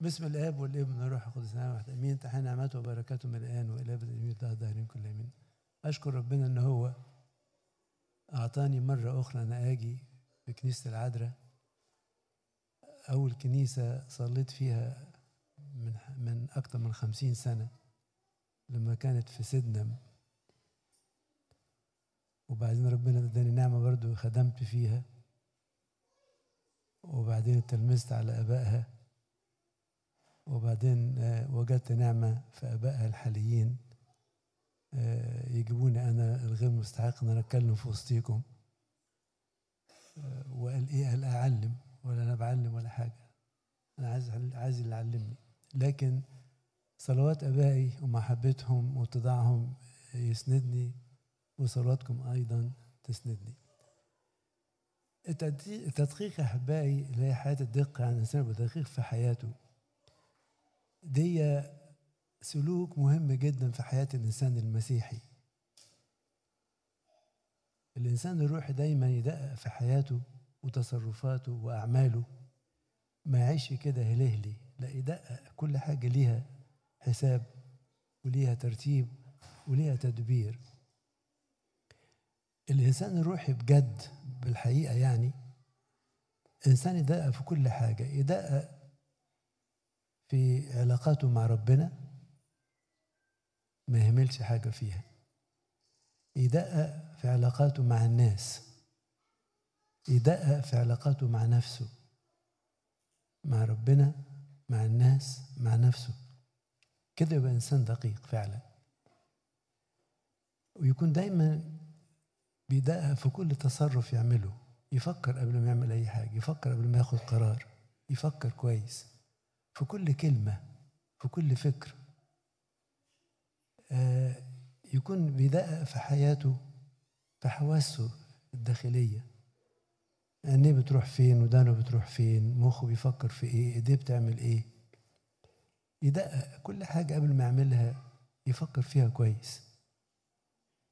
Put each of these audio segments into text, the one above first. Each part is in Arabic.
باسم الاب والابن والروح القدس نعم واحد امين تحيا نعمته وبركاته من الان والى ابد الامين الله كل امين اشكر ربنا ان هو اعطاني مره اخرى انا اجي في كنيسه العذراء اول كنيسه صليت فيها من من اكثر من خمسين سنه لما كانت في سيدنا وبعدين ربنا اداني نعمه برضو خدمت فيها وبعدين اتلمذت على ابائها وبعدين آه، وجدت نعمة في آبائها الحاليين آه، يجيبوني أنا الغير مستحق إن أنا أتكلم في وسطيكم آه، وقال إيه قال أعلم ولا أنا بعلم ولا حاجة أنا عايز عايز اللي علمني لكن صلوات آبائي ومحبتهم واتضاعهم يسندني وصلواتكم أيضا تسندني التدقيق أحبائي اللي هي حياة الدقة يعني الإنسان بدقيق في حياته دي سلوك مهم جدا في حياة الإنسان المسيحي الإنسان الروحي دايما يدقق في حياته وتصرفاته وأعماله ما يعيش كده هلهلي لا يدقق كل حاجة ليها حساب وليها ترتيب وليها تدبير الإنسان الروحي بجد بالحقيقة يعني إنسان يدقق في كل حاجة يدقق في علاقاته مع ربنا ما يهملش حاجة فيها يدقق في علاقاته مع الناس يدقق في علاقاته مع نفسه مع ربنا مع الناس مع نفسه كده يبقى إنسان دقيق فعلا ويكون دايما بيدقق في كل تصرف يعمله يفكر قبل ما يعمل أي حاجة يفكر قبل ما ياخد قرار يفكر كويس في كل كلمة في كل فكر آه، يكون بيدقق في حياته في حواسه الداخلية عينيه بتروح فين ودانه بتروح فين مخه بيفكر في ايه ايديه بتعمل ايه يدقق كل حاجة قبل ما يعملها يفكر فيها كويس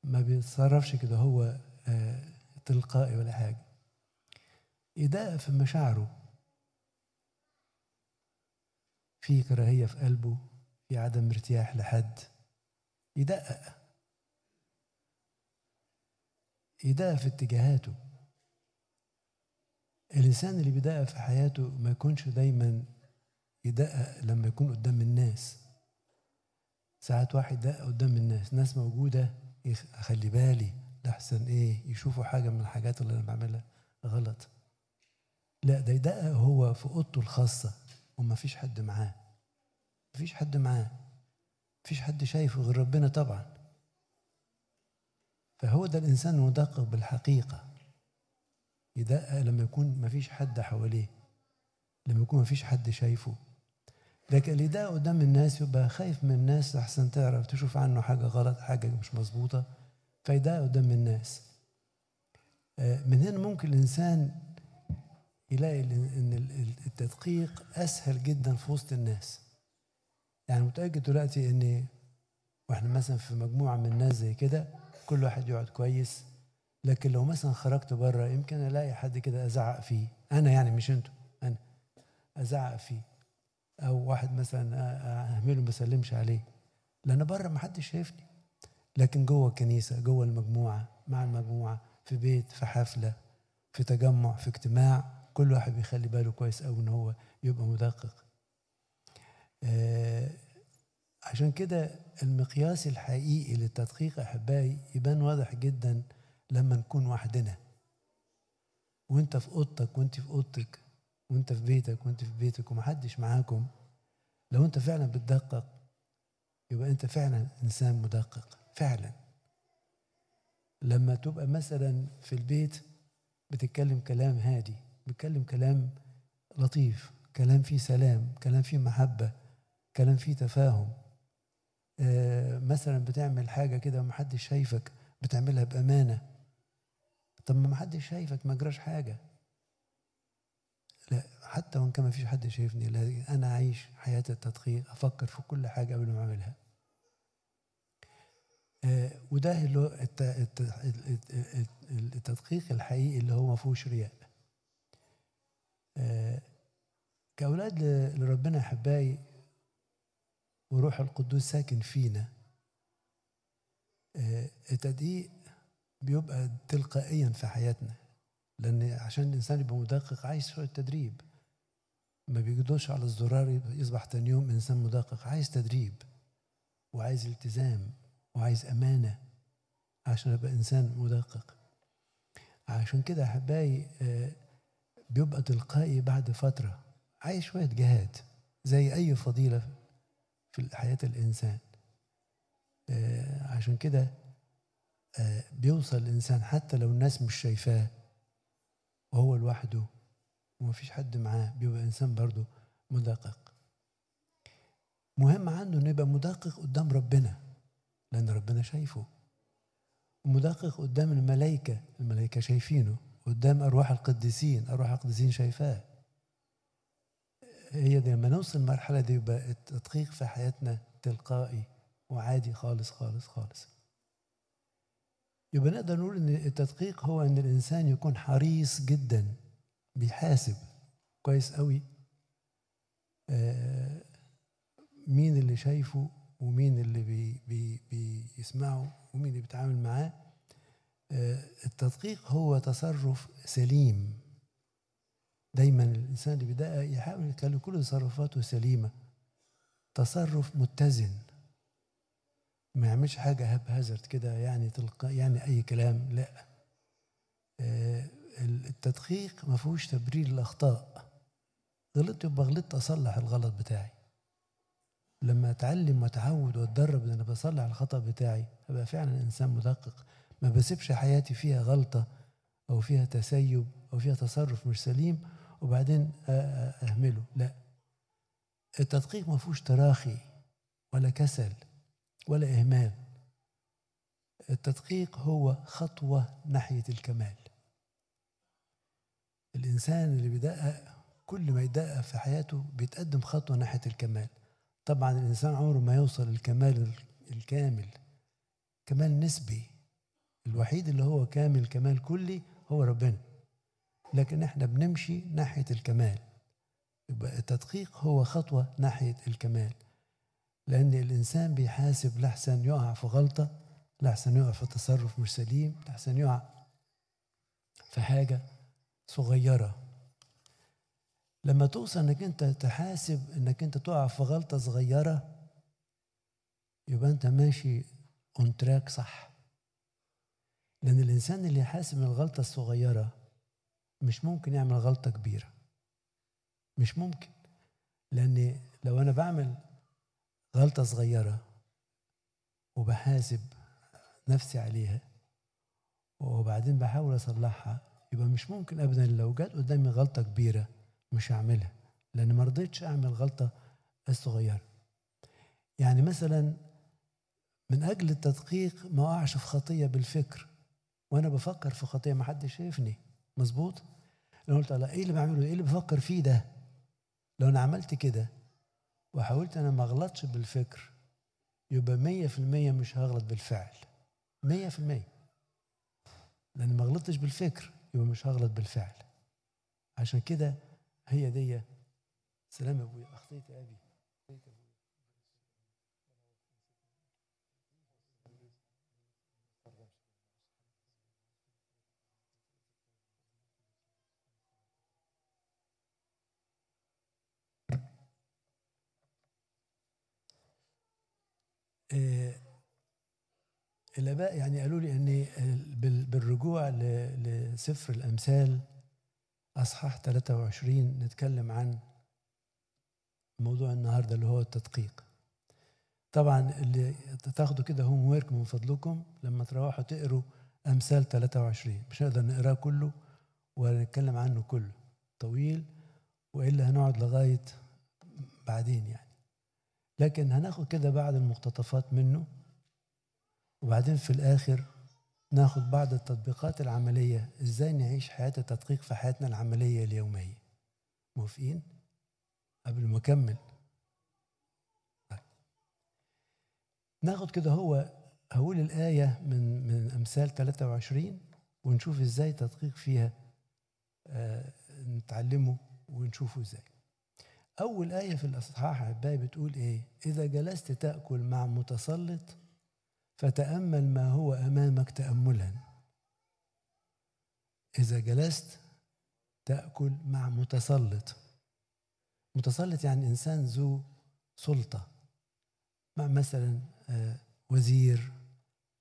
ما بيتصرفش كده هو آه، تلقائي ولا حاجة يدقق في مشاعره في كراهية في قلبه في عدم ارتياح لحد يدقق يدقق في اتجاهاته الإنسان اللي بيدقق في حياته ما يكونش دايما يدقق لما يكون قدام الناس ساعات واحد دقق قدام الناس ناس موجودة أخلي بالي أحسن إيه يشوفوا حاجة من الحاجات اللي أنا بعملها غلط لا ده يدقق هو في أوضته الخاصة وما فيش حد معاه ما فيش حد معاه ما فيش حد شايفه غير ربنا طبعا فهو ده الإنسان مدقق بالحقيقة يدقق لما يكون ما فيش حد حواليه لما يكون ما فيش حد شايفه لكن اللي ده قدام الناس يبقى خايف من الناس أحسن تعرف تشوف عنه حاجة غلط حاجة مش مظبوطة فيدقق قدام الناس آه، من هنا ممكن الإنسان يلاقي ان التدقيق اسهل جدا في وسط الناس يعني متاكد دلوقتي ان واحنا مثلا في مجموعه من الناس زي كده كل واحد يقعد كويس لكن لو مثلا خرجت بره يمكن الاقي حد كده ازعق فيه انا يعني مش انتوا انا ازعق فيه او واحد مثلا آه، آه، اهمله ما اسلمش عليه لان بره ما حدش شايفني لكن جوه الكنيسه جوه المجموعه مع المجموعه في بيت في حفله في تجمع في اجتماع كل واحد بيخلي باله كويس قوي ان هو يبقى مدقق آه عشان كده المقياس الحقيقي للتدقيق احبائي يبان واضح جدا لما نكون وحدنا وانت في اوضتك وانت في اوضتك وانت في بيتك وانت في بيتك ومحدش معاكم لو انت فعلا بتدقق يبقى انت فعلا انسان مدقق فعلا لما تبقى مثلا في البيت بتتكلم كلام هادي بيتكلم كلام لطيف كلام فيه سلام كلام فيه محبة كلام فيه تفاهم آه مثلا بتعمل حاجة كده ومحدش شايفك بتعملها بأمانة طب ما محدش شايفك ما جراش حاجة لا حتى وان كان ما فيش حد شايفني لكن انا عايش حياة التدقيق افكر في كل حاجة قبل ما اعملها آه وده اللي هو التدقيق الحقيقي اللي هو ما فيهوش رياء آه، كأولاد لربنا أحبائي وروح القدوس ساكن فينا آه، التدقيق بيبقى تلقائيا في حياتنا لأن عشان الإنسان يبقى مدقق عايز شوية تدريب ما بيجدوش على الزرار يصبح تاني يوم إنسان مدقق عايز تدريب وعايز التزام وعايز أمانة عشان أبقى إنسان مدقق عشان كده أحبائي آه بيبقى تلقائي بعد فترة عايز شوية جهاد زي أي فضيلة في حياة الإنسان آه، عشان كده آه، بيوصل الإنسان حتى لو الناس مش شايفاه وهو لوحده ومفيش حد معاه بيبقى إنسان برضه مدقق مهم عنده إنه يبقى مدقق قدام ربنا لأن ربنا شايفه ومدقق قدام الملائكة الملائكة شايفينه قدام أرواح القديسين أرواح القديسين شايفاه هي دي لما نوصل المرحلة دي يبقى التدقيق في حياتنا تلقائي وعادي خالص خالص خالص يبقى نقدر نقول ان التدقيق هو ان الانسان يكون حريص جدا بيحاسب كويس قوي آه مين اللي شايفه ومين اللي بي بي بيسمعه ومين اللي بيتعامل معاه التدقيق هو تصرف سليم دايما الانسان اللي بدأ يحاول يخلي كل تصرفاته سليمه تصرف متزن ما يعملش حاجه هاب هازارد كده يعني تلقى يعني اي كلام لا آه، التدقيق ما فيهوش تبرير الاخطاء غلطت يبقى غلطت اصلح الغلط بتاعي لما اتعلم واتعود واتدرب ان انا بصلح الخطا بتاعي ابقى فعلا انسان مدقق ما بسيبش حياتي فيها غلطة أو فيها تسيب أو فيها تصرف مش سليم وبعدين أهمله لا التدقيق ما فيهوش تراخي ولا كسل ولا إهمال التدقيق هو خطوة ناحية الكمال الإنسان اللي بيدقق كل ما يدقق في حياته بيتقدم خطوة ناحية الكمال طبعا الإنسان عمره ما يوصل للكمال الكامل كمال نسبي الوحيد اللي هو كامل كمال كلي هو ربنا لكن احنا بنمشي ناحية الكمال يبقى التدقيق هو خطوة ناحية الكمال لأن الإنسان بيحاسب لحسن يقع في غلطة لحسن يقع في تصرف مش سليم لحسن يقع في حاجة صغيرة لما توصل انك انت تحاسب انك انت تقع في غلطة صغيرة يبقى انت ماشي اون تراك صح لأن الإنسان اللي حاسب الغلطة الصغيرة مش ممكن يعمل غلطة كبيرة مش ممكن لأن لو أنا بعمل غلطة صغيرة وبحاسب نفسي عليها وبعدين بحاول أصلحها يبقى مش ممكن أبدا لو جت قدامي غلطة كبيرة مش هعملها لأن ما رضيتش أعمل غلطة الصغيرة يعني مثلا من أجل التدقيق ما أقعش في خطية بالفكر وانا بفكر في خطيه ما حدش شايفني مظبوط انا قلت الله ايه اللي بعمله ايه اللي بفكر فيه ده لو انا عملت كده وحاولت انا ما اغلطش بالفكر يبقى مية في المية مش هغلط بالفعل مية في المية لأن ما غلطتش بالفكر يبقى مش هغلط بالفعل عشان كده هي دي سلام يا أبويا أخطيت يا أبي آه، الاباء يعني قالوا لي اني آه، بالرجوع لسفر الامثال اصحاح 23 نتكلم عن موضوع النهارده اللي هو التدقيق طبعا اللي تاخدوا كده هوم ورك من فضلكم لما تروحوا تقروا امثال 23 مش هنقدر نقراه كله ولا نتكلم عنه كله طويل والا هنقعد لغايه بعدين يعني لكن هناخد كده بعض المقتطفات منه وبعدين في الآخر ناخد بعض التطبيقات العملية ازاي نعيش حياة التدقيق في حياتنا العملية اليومية موافقين؟ قبل ما أكمل ناخد كده هو هقول الآية من من أمثال 23 ونشوف ازاي تدقيق فيها آه، نتعلمه ونشوفه ازاي أول آية في الإصحاح عباية بتقول إيه؟ إذا جلست تأكل مع متسلط فتأمل ما هو أمامك تأملا إذا جلست تأكل مع متسلط متسلط يعني إنسان ذو سلطة مع مثلا آه، وزير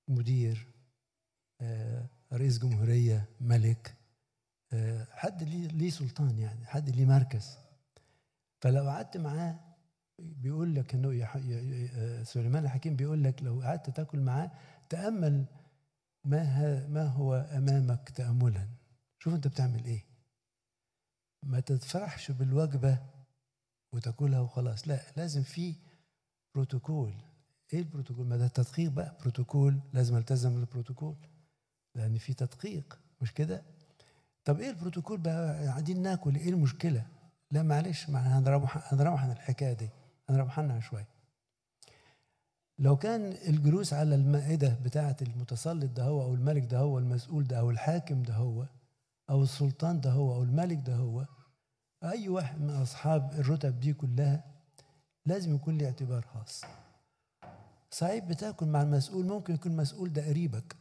مدير آه، رئيس جمهورية ملك آه، حد ليه سلطان يعني حد ليه مركز فلو قعدت معاه بيقول لك انه آه، سليمان الحكيم بيقول لك لو قعدت تاكل معاه تامل ما ما هو امامك تاملا شوف انت بتعمل ايه ما تتفرحش بالوجبه وتاكلها وخلاص لا لازم في بروتوكول ايه البروتوكول ما ده التدقيق بقى بروتوكول لازم التزم بالبروتوكول لان في تدقيق مش كده طب ايه البروتوكول بقى قاعدين ناكل ايه المشكله لا معلش ما هنروح هنروح عن الحكايه دي هنروح عنها شويه لو كان الجلوس على المائده بتاعه المتسلط ده هو او الملك ده هو المسؤول ده او الحاكم ده هو او السلطان ده هو او الملك ده هو اي واحد من اصحاب الرتب دي كلها لازم يكون له اعتبار خاص صعيب بتاكل مع المسؤول ممكن يكون المسؤول ده قريبك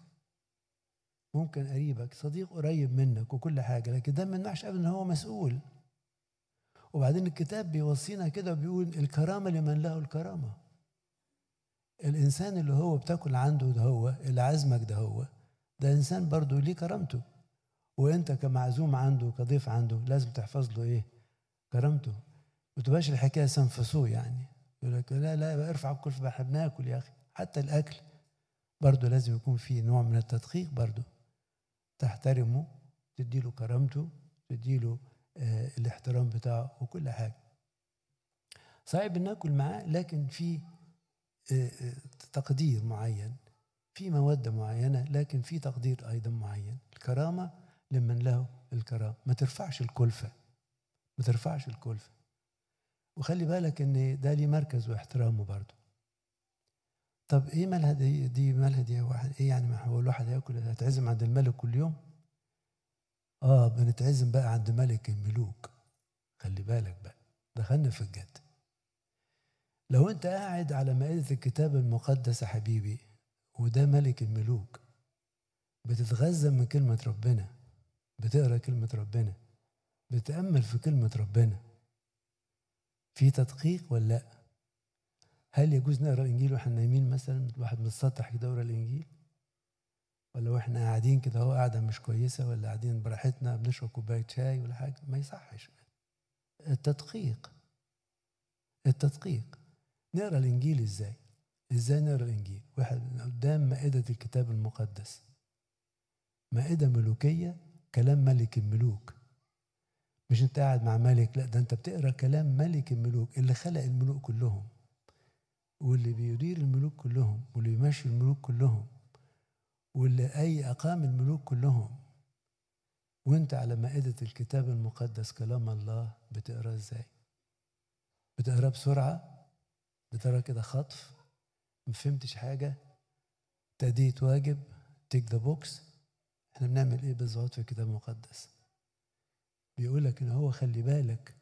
ممكن قريبك صديق قريب منك وكل حاجه لكن ده ما يمنعش ابدا ان هو مسؤول وبعدين الكتاب بيوصينا كده وبيقول الكرامة لمن له الكرامة الإنسان اللي هو بتاكل عنده ده هو اللي عازمك ده هو ده إنسان برضه ليه كرامته وأنت كمعزوم عنده كضيف عنده لازم تحفظ له إيه كرامته ما تبقاش الحكاية سنفسوه يعني يقول لك لا لا ارفع الكلفة احنا بناكل يا أخي حتى الأكل برضه لازم يكون في نوع من التدقيق برضه تحترمه تديله كرامته تديله آه، الاحترام بتاعه وكل حاجه صحيح بناكل معاه لكن في آه، آه، تقدير معين في مودة معينة لكن في تقدير أيضا معين الكرامة لمن له الكرامة ما ترفعش الكلفة ما ترفعش الكلفة وخلي بالك ان ده ليه مركز واحترامه برضه طب ايه مالها دي, دي مالها دي واحد ايه يعني ما هو الواحد هياكل هتعزم عند الملك كل يوم اه بنتعزم بقى عند ملك الملوك خلي بالك بقى دخلنا في الجد لو انت قاعد على مائدة الكتاب المقدس يا حبيبي وده ملك الملوك بتتغذى من كلمة ربنا بتقرا كلمة ربنا بتأمل في كلمة ربنا في تدقيق ولا لا هل يجوز نقرا الانجيل واحنا نايمين مثلا واحد متسطح كده الانجيل ولا واحنا قاعدين كده اهو قاعده مش كويسه ولا قاعدين براحتنا بنشرب كوبايه شاي ولا حاجه ما يصحش التدقيق التدقيق نقرا الانجيل ازاي ازاي نقرا الانجيل واحد من قدام مائده الكتاب المقدس مائده ملوكيه كلام ملك الملوك مش انت قاعد مع ملك لا ده انت بتقرا كلام ملك الملوك اللي خلق الملوك كلهم واللي بيدير الملوك كلهم واللي بيمشي الملوك كلهم واللي أي أقام الملوك كلهم وانت على مائدة الكتاب المقدس كلام الله بتقراه ازاي بتقراه بسرعة بتقراه كده خطف ما فهمتش حاجة تأدية واجب تيك ذا بوكس احنا بنعمل ايه بالظبط في الكتاب المقدس بيقول لك ان هو خلي بالك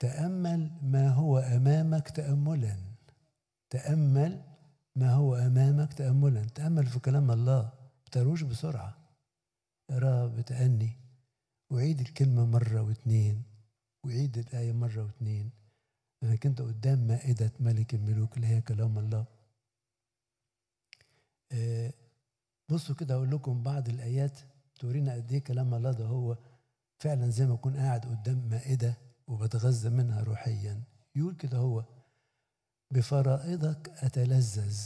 تأمل ما هو أمامك تأملا تأمل ما هو أمامك تأملا تأمل في كلام الله بتروش بسرعة اقراه بتأني وعيد الكلمة مرة واتنين وعيد الآية مرة واتنين لأنك أنت قدام مائدة ملك الملوك اللي هي كلام الله آه، بصوا كده أقول لكم بعض الآيات تورينا قد إيه كلام الله ده هو فعلا زي ما أكون قاعد قدام مائدة وبتغذى منها روحيا يقول كده هو بفرائضك أتلذذ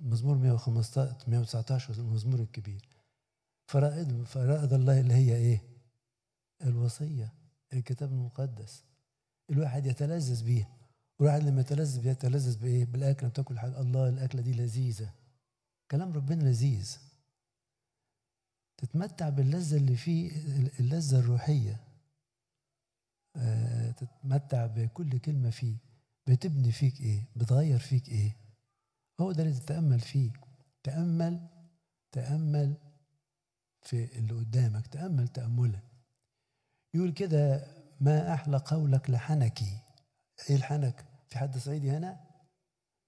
مزمور 115 119 المزمور الكبير فرائض فرائض الله اللي هي ايه؟ الوصية الكتاب المقدس الواحد يتلذذ بيها الواحد لما يتلذذ بيتلذذ بايه؟ بالاكل بتاكل تاكل حاجه الله الاكله دي لذيذه كلام ربنا لذيذ تتمتع باللذة اللي فيه اللذة الروحية آه، تتمتع بكل كلمة فيه بتبني فيك ايه بتغير فيك ايه هو ده اللي تتامل فيه تامل تامل في اللي قدامك تامل تامله يقول كده ما احلى قولك لحنكي ايه الحنك في حد صعيدي هنا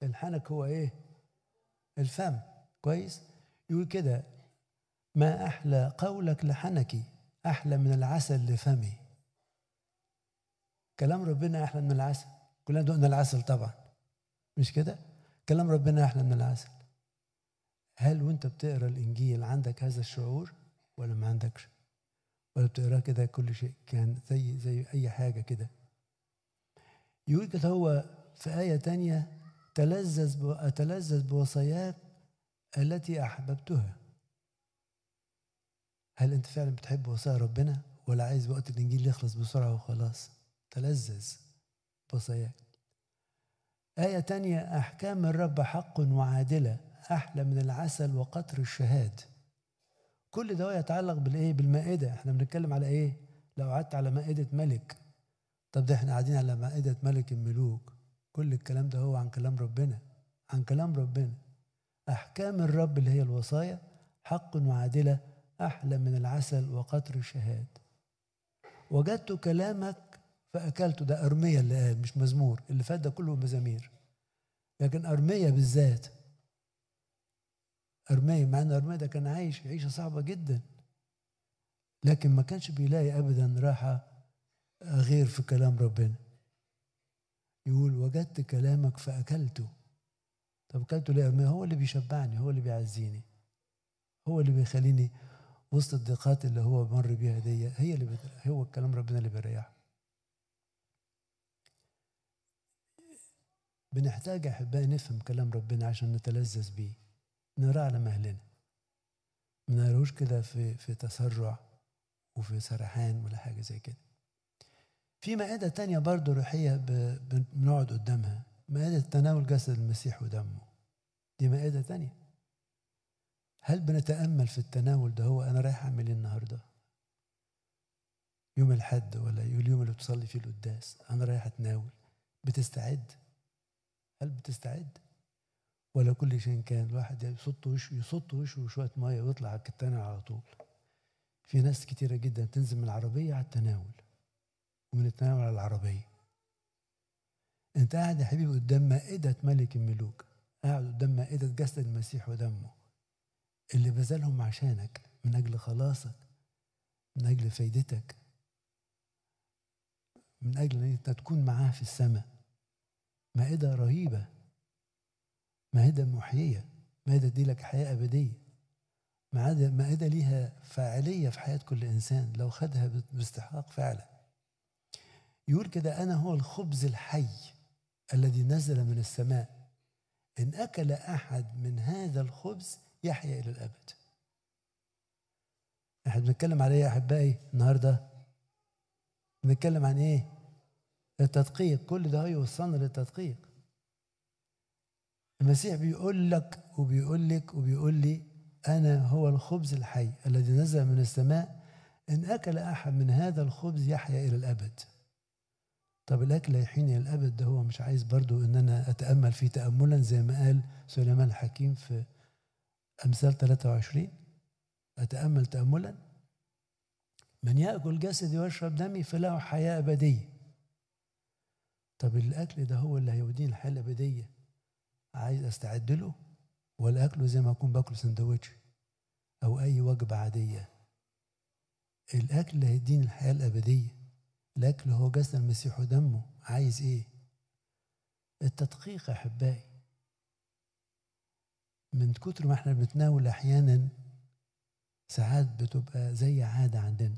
الحنك هو ايه الفم كويس يقول كده ما احلى قولك لحنكي احلى من العسل لفمي كلام ربنا احلى من العسل كلنا دقنا العسل طبعا مش كده كلام ربنا احلى من العسل هل وانت بتقرا الانجيل عندك هذا الشعور ولا ما عندكش ولا بتقراه كده كل شيء كان زي زي اي حاجه كده يقول كده هو في آية تانية تلذذ أتلذذ بوصاياك التي أحببتها هل أنت فعلا بتحب وصايا ربنا ولا عايز وقت الإنجيل يخلص بسرعة وخلاص تلذذ بصياك آية تانية أحكام الرب حق وعادلة أحلى من العسل وقطر الشهاد كل ده يتعلق بالإيه بالمائدة احنا بنتكلم على إيه لو قعدت على مائدة ملك طب ده احنا قاعدين على مائدة ملك الملوك كل الكلام ده هو عن كلام ربنا عن كلام ربنا أحكام الرب اللي هي الوصايا حق وعادلة أحلى من العسل وقطر الشهاد وجدت كلامك فأكلته ده أرمية اللي قال مش مزمور اللي فات ده كله مزامير لكن أرمية بالذات أرمية مع أن أرمية ده كان عايش عيشة صعبة جدا لكن ما كانش بيلاقي أبدا راحة آه، غير في كلام ربنا يقول وجدت كلامك فأكلته طب أكلته ليه أرمية هو اللي بيشبعني هو اللي بيعزيني هو اللي بيخليني وسط الضيقات اللي هو مر بيها دي هي اللي هو الكلام ربنا اللي بيريحه بنحتاج أحبائي نفهم كلام ربنا عشان نتلذذ بيه نقراه على مهلنا ما نقراهوش كده في في تسرع وفي سرحان ولا حاجة زي كده في مائدة تانية برضه روحية بنقعد قدامها مائدة تناول جسد المسيح ودمه دي مائدة تانية هل بنتأمل في التناول ده هو أنا رايح أعمل إيه النهاردة يوم الحد ولا اليوم اللي بتصلي فيه القداس أنا رايح أتناول بتستعد هل بتستعد ولا كل شيء كان الواحد يصط وشه يصط وشه وشويه ميه ويطلع على الكتانه على طول في ناس كتيرة جدا تنزل من العربية على التناول ومن التناول على العربية انت قاعد يا حبيبي قدام مائدة ملك الملوك قاعد قدام مائدة جسد المسيح ودمه اللي بذلهم عشانك من أجل خلاصك من أجل فايدتك من أجل أن أنت تكون معاه في السماء مائدة رهيبة مائدة محيية مائدة دي لك حياة أبدية مائدة ليها فاعلية في حياة كل إنسان لو خدها باستحقاق فعلا يقول كده أنا هو الخبز الحي الذي نزل من السماء إن أكل أحد من هذا الخبز يحيا إلى الأبد احنا بنتكلم على ايه يا احبائي النهارده بنتكلم عن ايه التدقيق كل ده يوصلنا للتدقيق المسيح بيقول لك وبيقول لك وبيقول لي أنا هو الخبز الحي الذي نزل من السماء إن أكل أحد من هذا الخبز يحيا إلى الأبد طب الأكل يحيني إلى الأبد ده هو مش عايز برضو إن أنا أتأمل فيه تأملا زي ما قال سليمان الحكيم في أمثال 23 أتأمل تأملا من يأكل جسدي ويشرب دمي فله حياة أبدية طب الاكل ده هو اللي هيوديني الحياه الابديه عايز استعد له ولا اكله زي ما اكون باكل سندوتش او اي وجبه عاديه الاكل اللي هيديني الحياه الابديه الاكل هو جسد المسيح ودمه عايز ايه التدقيق احبائي من كتر ما احنا بنتناول احيانا ساعات بتبقى زي عاده عندنا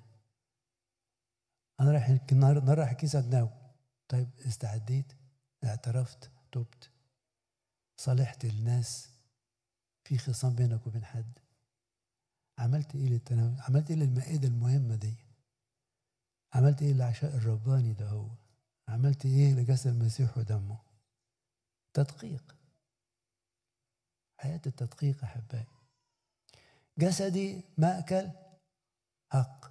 انا رايح النهارده رايح كيس اتناول طيب استعديت اعترفت تبت صالحت الناس في خصام بينك وبين حد عملت ايه للتناول عملت ايه للمائدة المهمة دي عملت ايه للعشاء الرباني ده هو عملت ايه لجسد المسيح ودمه تدقيق حياة التدقيق أحبائي جسدي مأكل حق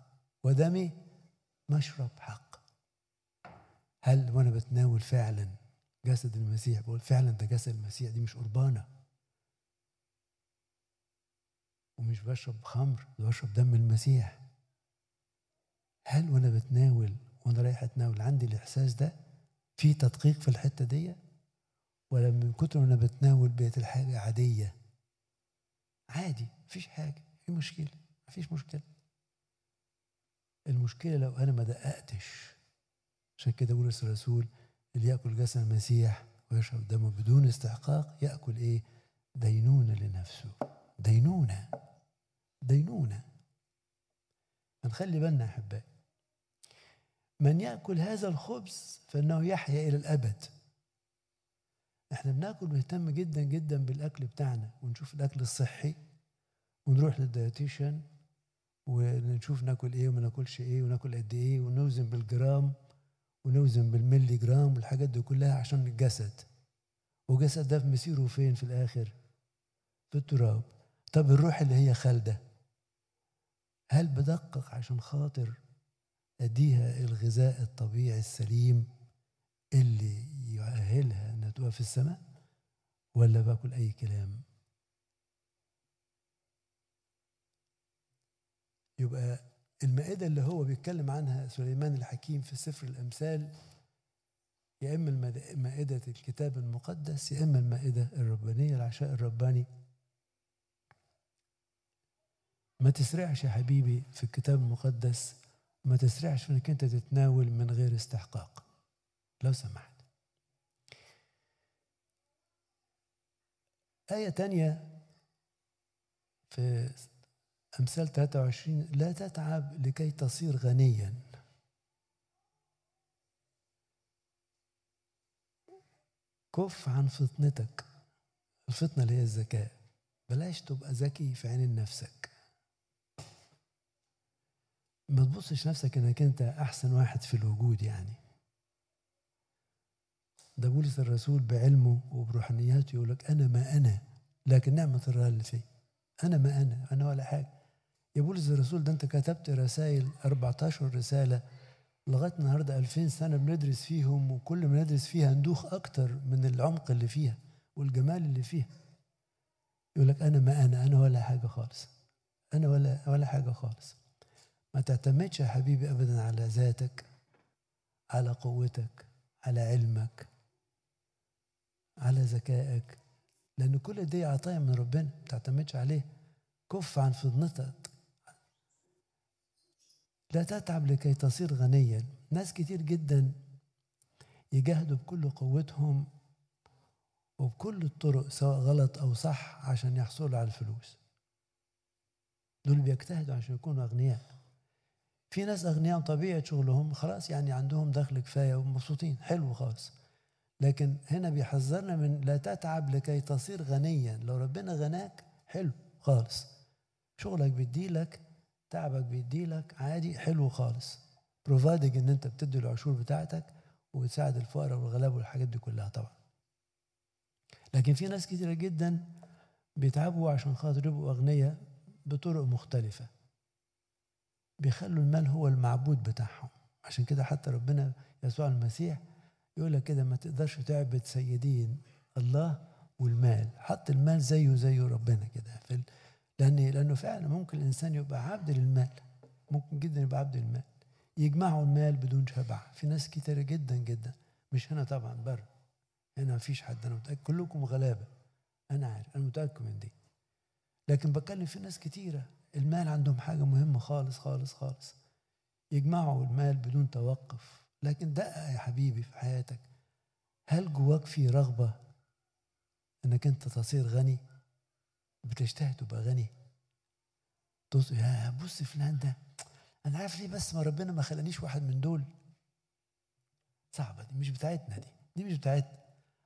ودمي مشرب حق هل وانا بتناول فعلا جسد المسيح بقول فعلا ده جسد المسيح دي مش قربانه ومش بشرب خمر ده بشرب دم المسيح هل وانا بتناول وانا رايح اتناول عندي الاحساس ده في تدقيق في الحته دي ولا من كتر ما انا بتناول بقت الحاجه عاديه عادي مفيش حاجه في المشكله مفيش مشكله المشكله لو انا ما دققتش عشان كده بولس الرسول اللي ياكل جسد المسيح ويشرب دمه بدون استحقاق ياكل ايه دينونه لنفسه دينونه دينونه فنخلي بالنا احبائي من ياكل هذا الخبز فانه يحيا الى الابد احنا بناكل بنهتم جدا جدا بالاكل بتاعنا ونشوف الاكل الصحي ونروح للدايتيشن ونشوف ناكل ايه وما ناكلش ايه وناكل قد ايه ونوزن بالجرام ونوزن بالملي جرام والحاجات دي كلها عشان الجسد وجسد ده في مسيره فين في الآخر في التراب طب الروح اللي هي خالدة هل بدقق عشان خاطر أديها الغذاء الطبيعي السليم اللي يؤهلها انها تقف في السماء ولا باكل اي كلام يبقى المائدة اللي هو بيتكلم عنها سليمان الحكيم في سفر الأمثال يا إما مائدة الكتاب المقدس يا إما المائدة الربانية العشاء الرباني ما تسرعش يا حبيبي في الكتاب المقدس ما تسرعش انك انت تتناول من غير استحقاق لو سمحت آية تانية في أمثال 23 لا تتعب لكي تصير غنيا كف عن فطنتك الفطنة اللي هي الذكاء بلاش تبقى ذكي في عين نفسك ما تبصش نفسك انك انت احسن واحد في الوجود يعني ده بولس الرسول بعلمه وبروحانياته يقول لك انا ما انا لكن نعمه الرب اللي فيه انا ما انا انا ولا حاجه يا بولس الرسول ده انت كتبت رسائل 14 رساله لغايه النهارده 2000 سنه بندرس فيهم وكل ما ندرس فيها ندوخ اكتر من العمق اللي فيها والجمال اللي فيها يقول لك انا ما انا انا ولا حاجه خالص انا ولا ولا حاجه خالص ما تعتمدش يا حبيبي ابدا على ذاتك على قوتك على علمك على ذكائك لان كل دي عطايا من ربنا ما تعتمدش عليه كف عن فضنتك لا تتعب لكي تصير غنيا ناس كتير جدا يجاهدوا بكل قوتهم وبكل الطرق سواء غلط أو صح عشان يحصلوا على الفلوس دول بيجتهدوا عشان يكونوا أغنياء في ناس أغنياء طبيعة شغلهم خلاص يعني عندهم دخل كفاية ومبسوطين حلو خالص لكن هنا بيحذرنا من لا تتعب لكي تصير غنيا لو ربنا غناك حلو خالص شغلك بيديلك تعبك بيدي لك عادي حلو خالص بروفايدنج ان انت بتدي العشور بتاعتك وبتساعد الفقراء والغلابه والحاجات دي كلها طبعا لكن في ناس كتيرة جدا بيتعبوا عشان خاطر يبقوا أغنياء بطرق مختلفة بيخلوا المال هو المعبود بتاعهم عشان كده حتى ربنا يسوع المسيح يقول لك كده ما تقدرش تعبد سيدين الله والمال حط المال زيه زيه ربنا كده في لأن لأنه فعلا ممكن الإنسان يبقى عبد للمال ممكن جدا يبقى عبد للمال يجمعوا المال بدون شبع في ناس كتيرة جدا جدا مش هنا طبعا بره هنا مفيش حد أنا متأكد كلكم غلابة أنا عارف أنا متأكد من دي لكن بتكلم في ناس كتيرة المال عندهم حاجة مهمة خالص خالص خالص يجمعوا المال بدون توقف لكن دقق يا حبيبي في حياتك هل جواك في رغبة انك انت تصير غني بتجتهد تبقى غني تبص يا بص فلان ده انا عارف ليه بس ما ربنا ما خلانيش واحد من دول صعبه دي مش بتاعتنا دي دي مش بتاعتنا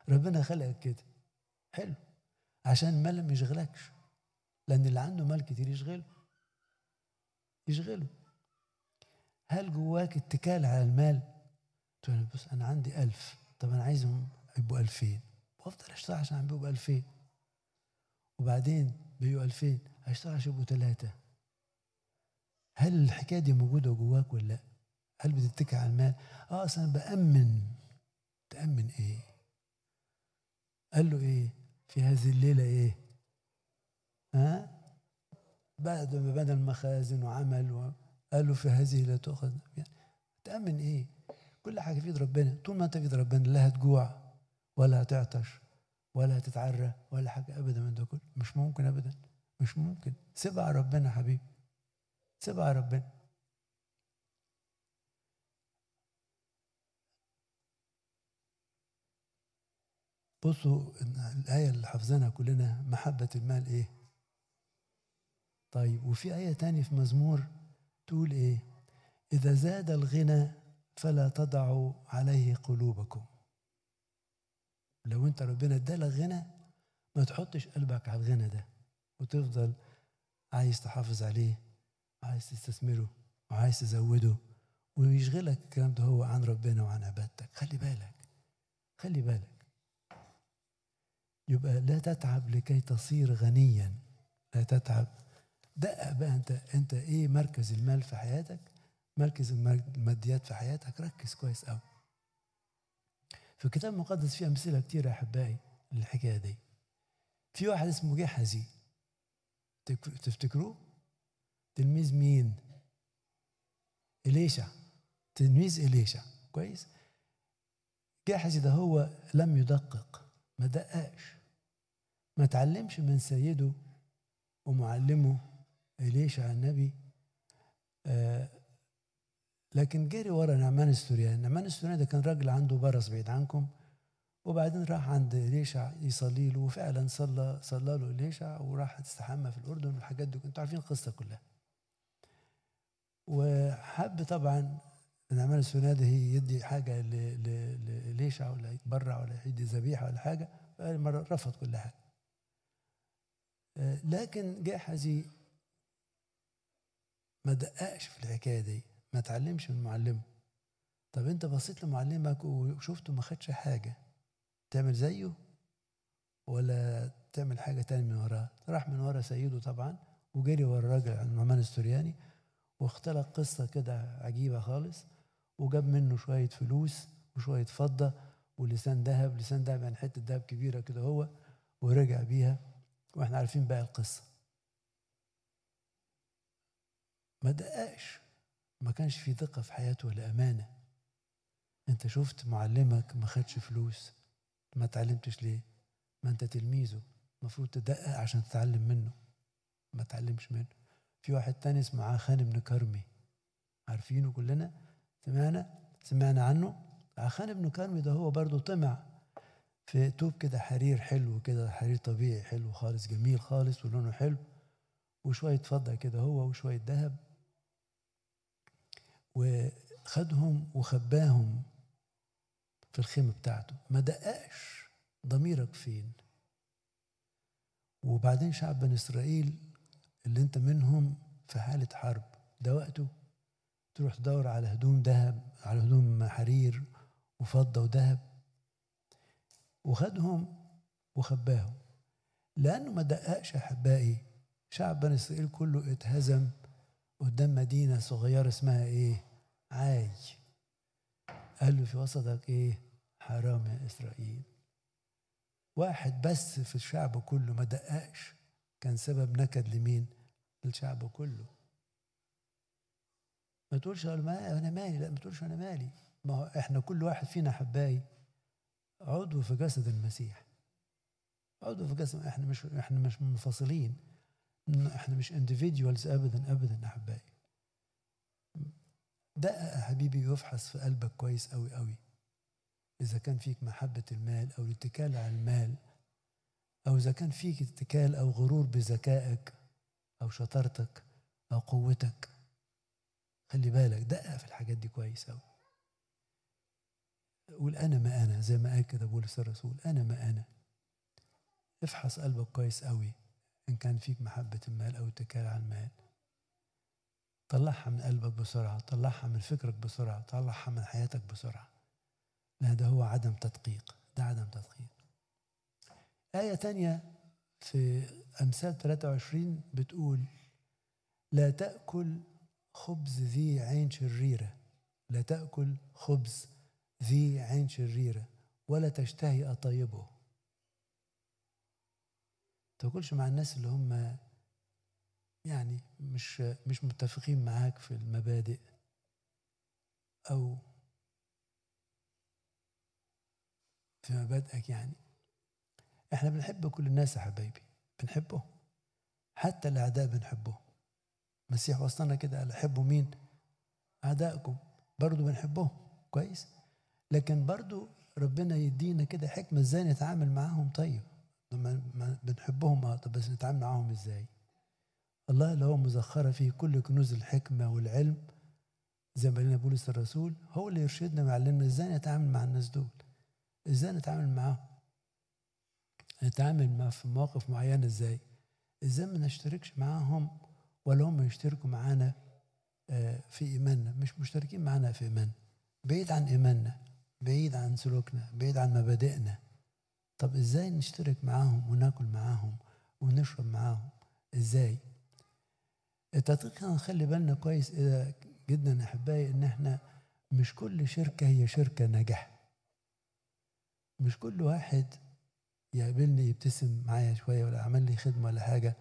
ربنا خلقك كده حلو عشان المال ما يشغلكش لان اللي عنده مال كتير يشغله يشغله هل جواك اتكال على المال تقول بص انا عندي ألف طب انا عايزهم يبقوا ألفين وافضل اشتغل عشان يبقوا ألفين وبعدين بيو 2000 هيشتغل يبقوا ثلاثة هل الحكاية دي موجودة جواك ولا لا؟ هل بتتكي على المال؟ اه اصل انا بأمن تأمن ايه؟ قال له ايه؟ في هذه الليلة ايه؟ ها؟ بعد ما بنى المخازن وعمل قال له في هذه لا تؤخذ يعني تأمن ايه؟ كل حاجة في ايد ربنا طول ما انت في ايد ربنا لا هتجوع ولا هتعطش ولا تتعرى ولا حاجه ابدا من ده كله مش ممكن ابدا مش ممكن سيبها على ربنا يا حبيبي سيبها على ربنا بصوا الآية اللي حافظينها كلنا محبة المال إيه؟ طيب وفي آية تانية في مزمور تقول إيه؟ إذا زاد الغنى فلا تضعوا عليه قلوبكم لو انت ربنا ادالك غنى ما تحطش قلبك على الغنى ده وتفضل عايز تحافظ عليه وعايز تستثمره وعايز تزوده ويشغلك الكلام ده هو عن ربنا وعن عبادتك خلي بالك خلي بالك يبقى لا تتعب لكي تصير غنيا لا تتعب دقق بقى انت انت ايه مركز المال في حياتك مركز الماديات في حياتك ركز كويس قوي فالكتاب المقدس فيه أمثلة كتير يا أحبائي للحكاية دي في واحد اسمه جحزي تفتكروه تلميذ مين إليشا تلميذ إليشا كويس جحزي ده هو لم يدقق ما دققش ما تعلمش من سيده ومعلمه إليشا النبي آه لكن جري ورا نعمان السوريان نعمان السوريان ده كان راجل عنده برص بعيد عنكم وبعدين راح عند ليشع يصلي له وفعلا صلى صلى له ليشع وراح استحمى في الاردن والحاجات دي انتوا عارفين القصه كلها وحب طبعا نعمان السنادي يدي حاجه لليشع ولا يتبرع ولا يدي ذبيحه ولا حاجه رفض كل حاجه لكن جاحزي ما دققش في الحكايه دي ما تعلمش من معلمه طب انت بصيت لمعلمك وشفته ما خدش حاجه تعمل زيه ولا تعمل حاجه تاني من وراه راح من ورا سيده طبعا وجري ورا الراجل النعمان السورياني واختلق قصه كده عجيبه خالص وجاب منه شويه فلوس وشويه فضه ولسان ذهب لسان ذهب يعني حته ذهب كبيره كده هو ورجع بيها واحنا عارفين بقى القصه ما دققش ما كانش في ثقة في حياته ولا أمانة أنت شفت معلمك ما خدش فلوس ما تعلمتش ليه ما أنت تلميذه المفروض تدقق عشان تتعلم منه ما تعلمش منه في واحد تاني اسمه عخان بن كرمي عارفينه كلنا سمعنا سمعنا عنه عخان بن كرمي ده هو برضه طمع في توب كده حرير حلو كده حرير طبيعي حلو خالص جميل خالص ولونه حلو وشوية فضة كده هو وشوية ذهب وخدهم وخباهم في الخيمة بتاعته ما دققش ضميرك فين وبعدين شعب بني إسرائيل اللي أنت منهم في حالة حرب ده وقته تروح تدور على هدوم ذهب على هدوم حرير وفضة وذهب وخدهم وخباهم لأنه ما دققش أحبائي شعب بني إسرائيل كله اتهزم قدام مدينه صغيره اسمها ايه عاي قال له في وسطك ايه حرام يا اسرائيل واحد بس في الشعب كله ما دققش كان سبب نكد لمين للشعب كله ما تقولش انا مالي لا ما تقولش انا مالي ما هو احنا كل واحد فينا حباي عضو في جسد المسيح عضو في جسد احنا مش احنا مش منفصلين احنا مش اندفيديوالز ابدا ابدا احبائي دقق حبيبي يفحص في قلبك كويس قوي قوي اذا كان فيك محبه المال او الاتكال على المال او اذا كان فيك اتكال او غرور بذكائك او شطارتك او قوتك خلي بالك دقق في الحاجات دي كويس قوي قول انا ما انا زي ما قال كده بولس الرسول انا ما انا افحص قلبك كويس قوي إن كان فيك محبة المال أو اتكال على المال طلعها من قلبك بسرعة طلعها من فكرك بسرعة طلعها من حياتك بسرعة هذا هو عدم تدقيق ده عدم تدقيق آية تانية في أمثال 23 بتقول لا تأكل خبز ذي عين شريرة لا تأكل خبز ذي عين شريرة ولا تشتهي أطيبه تاكلش مع الناس اللي هم يعني مش مش متفقين معاك في المبادئ او في مبادئك يعني احنا بنحب كل الناس يا حبايبي بنحبه حتى الاعداء بنحبه المسيح وصلنا كده قال احبوا مين اعدائكم برضو بنحبهم كويس لكن برضو ربنا يدينا كده حكمه ازاي نتعامل معاهم طيب طب بس نتعامل معاهم ازاي الله اللي هو مزخرة فيه كل كنوز الحكمة والعلم زي ما لنا بولس الرسول هو اللي يرشدنا ويعلمنا ازاي نتعامل مع الناس دول ازاي نتعامل معاهم نتعامل مع في مواقف معينة ازاي ازاي ما نشتركش معاهم ولا هم يشتركوا معانا آه، في ايماننا مش مشتركين معانا في ايماننا بعيد عن ايماننا بعيد عن سلوكنا بعيد عن مبادئنا طب ازاي نشترك معاهم وناكل معاهم ونشرب معاهم ازاي التدقيق خلي بالنا كويس إذا جدا احبائي ان احنا مش كل شركه هي شركه ناجحه مش كل واحد يقابلني يبتسم معايا شويه ولا عمل لي خدمه ولا حاجه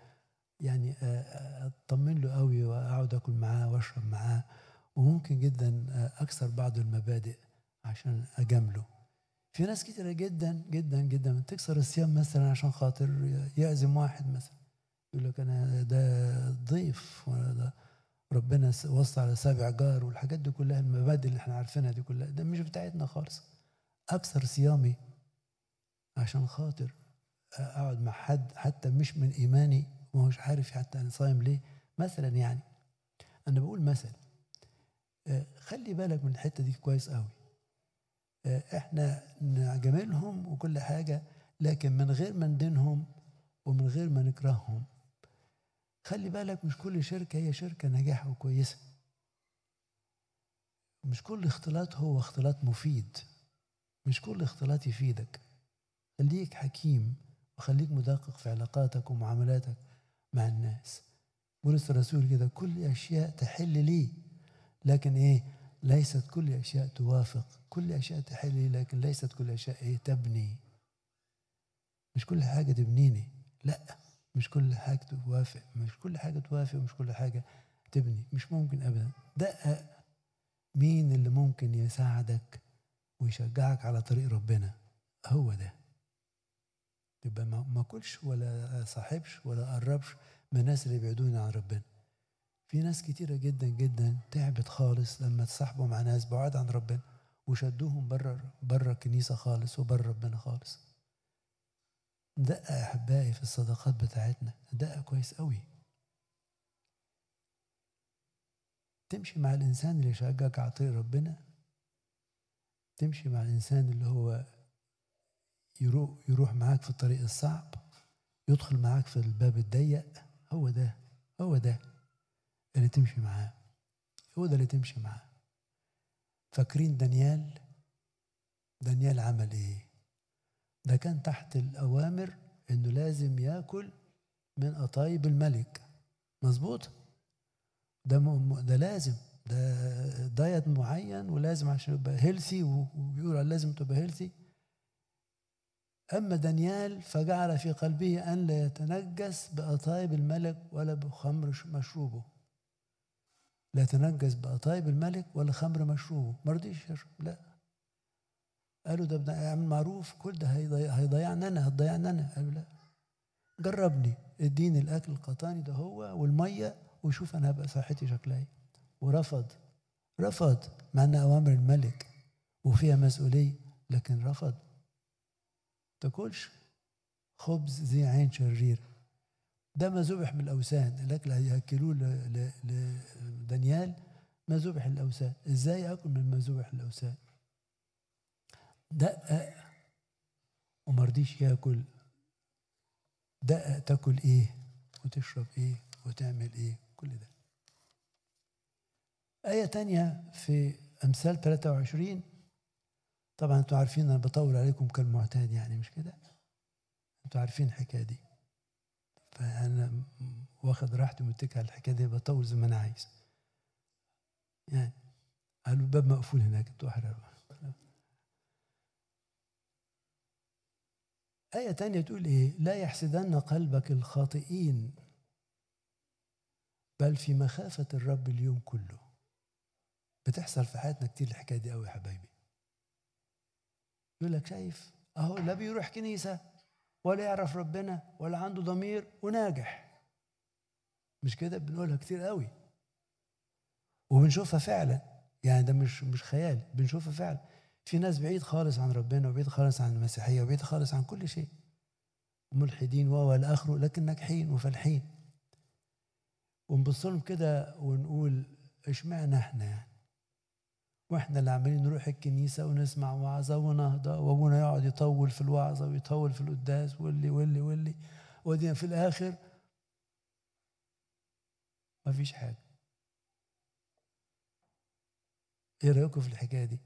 يعني آه، آه، اطمن له قوي واقعد اكل معاه واشرب معاه وممكن جدا آه، اكسر بعض المبادئ عشان اجامله في ناس كتيرة جدا جدا جدا تكسر الصيام مثلا عشان خاطر يعزم واحد مثلا يقول لك انا ده ضيف وانا ده ربنا وصى على سابع جار والحاجات دي كلها المبادئ اللي احنا عارفينها دي كلها ده مش بتاعتنا خالص اكسر صيامي عشان خاطر اقعد مع حد حتى مش من ايماني ما هوش عارف حتى انا صايم ليه مثلا يعني انا بقول مثل آه، خلي بالك من الحته دي كويس قوي آه، احنا نعجملهم وكل حاجه لكن من غير ما ندينهم ومن غير ما نكرههم خلي بالك مش كل شركه هي شركه ناجحه وكويسه مش كل اختلاط هو اختلاط مفيد مش كل اختلاط يفيدك خليك حكيم وخليك مدقق في علاقاتك ومعاملاتك مع الناس بولس الرسول كده كل اشياء تحل لي لكن ايه ليست كل أشياء توافق كل أشياء تحلي لكن ليست كل أشياء هي إيه، تبني مش كل حاجة تبنيني لا مش كل حاجة توافق مش كل حاجة توافق ومش كل حاجة تبني مش ممكن أبدا دقق مين اللي ممكن يساعدك ويشجعك على طريق ربنا هو ده يبقى ما كلش ولا صاحبش ولا قربش من الناس اللي يبعدوني عن ربنا في ناس كتيرة جدا جدا تعبت خالص لما تصاحبوا مع ناس بعاد عن ربنا وشدوهم بره بره الكنيسة خالص وبره ربنا خالص دقق أحبائي في الصداقات بتاعتنا دقة كويس قوي تمشي مع الإنسان اللي يشجعك على طريق ربنا تمشي مع الإنسان اللي هو يروح, يروح معاك في الطريق الصعب يدخل معاك في الباب الضيق هو ده هو ده اللي تمشي معاه هو ده اللي تمشي معاه فاكرين دانيال دانيال عمل ايه ده كان تحت الاوامر انه لازم ياكل من قطايب الملك مظبوط ده م... ده لازم ده دايت معين ولازم عشان يبقى هيلثي وبيقول لازم تبقى هيلثي أما دانيال فجعل في قلبه أن لا يتنجس بقطايب الملك ولا بخمر مشروبه لا تنجس طيب الملك ولا خمر مشروب ما رضيش يشرب لا قالوا ده ابن عم معروف كل ده هيضيعنا انا هتضيعنا انا قالوا لا جربني اديني الاكل القطاني ده هو والميه وشوف انا هبقى صحتي شكلها ايه ورفض رفض مع ان اوامر الملك وفيها مسؤوليه لكن رفض تاكلش خبز ذي عين شرير ده ما ذبح من الاوثان الاكل هياكلوه لدانيال ما ذبح الاوثان ازاي اكل من ما ذبح الاوثان دقق وما رضيش ياكل دقق تاكل ايه وتشرب ايه وتعمل ايه كل ده آية تانية في أمثال 23 طبعا انتوا عارفين أنا بطول عليكم كالمعتاد يعني مش كده انتوا عارفين الحكاية دي فانا واخد راحتي متكي على الحكايه دي بطول زي ما انا عايز يعني قالوا الباب مقفول هناك انتوا احرروا آية تانية تقول إيه؟ لا يحسدن قلبك الخاطئين بل في مخافة الرب اليوم كله بتحصل في حياتنا كتير الحكاية دي قوي يا حبايبي يقول لك شايف أهو لا بيروح كنيسة ولا يعرف ربنا ولا عنده ضمير وناجح مش كده بنقولها كتير قوي وبنشوفها فعلا يعني ده مش مش خيال بنشوفها فعلا في ناس بعيد خالص عن ربنا وبعيد خالص عن المسيحيه وبعيد خالص عن كل شيء ملحدين وهو الى اخره لكن ناجحين وفالحين ونبص لهم كده ونقول اشمعنا احنا يعني واحنا اللي عمالين نروح الكنيسه ونسمع وعظه ونهضه وابونا يقعد يطول في الوعظه ويطول في القداس واللي واللي واللي ودي في الاخر مفيش حاجه ايه رايكم في الحكايه دي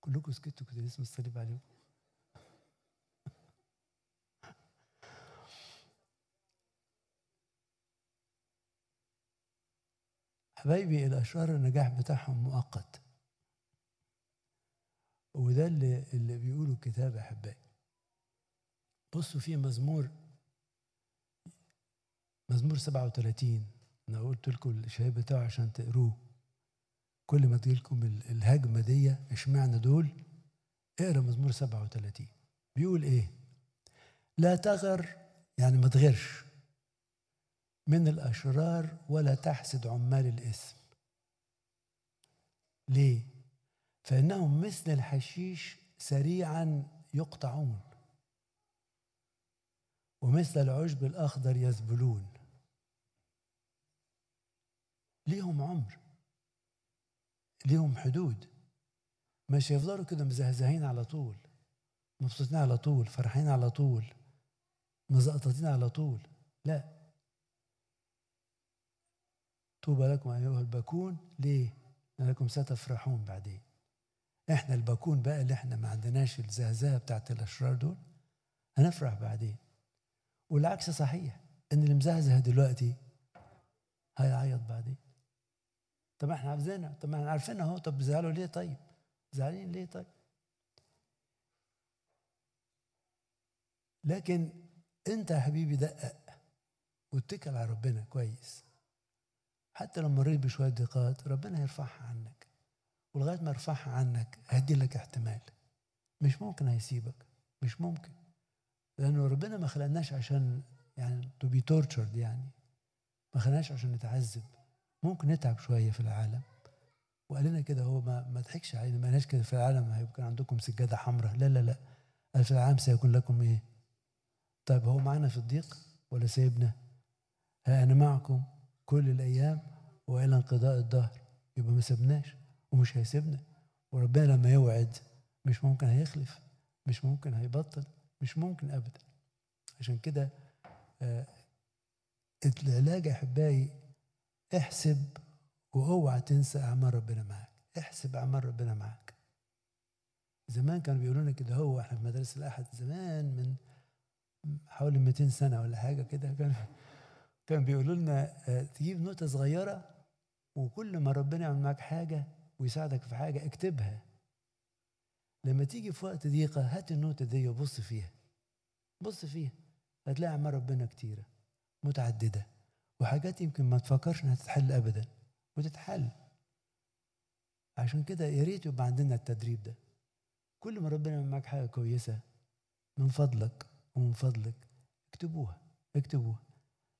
كلكم سكتوا كده لسه مصليب عليكم حبايبي الاشرار النجاح بتاعهم مؤقت وده اللي اللي بيقوله الكتاب احبائي بصوا في مزمور مزمور 37 انا قلت لكم الشهاب بتاعه عشان تقروه كل ما تجيلكم الهجمه دي اشمعنى دول اقرا مزمور 37 بيقول ايه لا تغر يعني ما تغرش من الأشرار ولا تحسد عمال الإثم ليه؟ فإنهم مثل الحشيش سريعا يقطعون ومثل العشب الأخضر يذبلون ليهم عمر ليهم حدود مش هيفضلوا كده مزهزهين على طول مبسوطين على طول فرحين على طول مزقططين على طول لا طوبى لكم أيها الباكون ليه؟ لأنكم ستفرحون بعدين احنا الباكون بقى اللي احنا ما عندناش الزهزهه بتاعت الاشرار دول هنفرح بعدين والعكس صحيح ان اللي مزهزه دلوقتي هيعيط بعدين طب احنا عايزينها طب ما احنا عارفين اهو طب زعلوا ليه طيب زعلانين ليه طيب لكن انت يا حبيبي دقق واتكل على ربنا كويس حتى لو مريت بشوية ضيقات ربنا يرفعها عنك ولغاية ما يرفعها عنك هدي لك احتمال مش ممكن هيسيبك مش ممكن لأنه ربنا ما خلقناش عشان يعني to be tortured يعني ما خلقناش عشان نتعذب ممكن نتعب شوية في العالم وقال لنا كده هو ما ما ضحكش علينا ما قالناش كده في العالم هيبقى عندكم سجادة حمراء لا لا لا قال في العالم سيكون لكم ايه طيب هو معانا في الضيق ولا سايبنا ها أنا معكم كل الايام والى انقضاء الدهر يبقى ما سبناش ومش هيسيبنا وربنا لما يوعد مش ممكن هيخلف مش ممكن هيبطل مش ممكن ابدا عشان كده آه العلاج يا احبائي احسب واوعى تنسى اعمال ربنا معاك احسب اعمال ربنا معاك زمان كانوا بيقولوا لنا كده هو احنا في مدرسه الاحد زمان من حوالي 200 سنه ولا حاجه كده كان كان بيقولوا لنا آه، تجيب نقطة صغيرة وكل ما ربنا يعمل معاك حاجة ويساعدك في حاجة اكتبها لما تيجي في وقت ضيقة هات النقطة دي وبص فيها بص فيها هتلاقي أعمال ربنا كتيرة متعددة وحاجات يمكن ما تفكرش إنها تتحل أبدا وتتحل عشان كده يا ريت يبقى عندنا التدريب ده كل ما ربنا يعمل معاك حاجة كويسة من فضلك ومن فضلك اكتبوها اكتبوها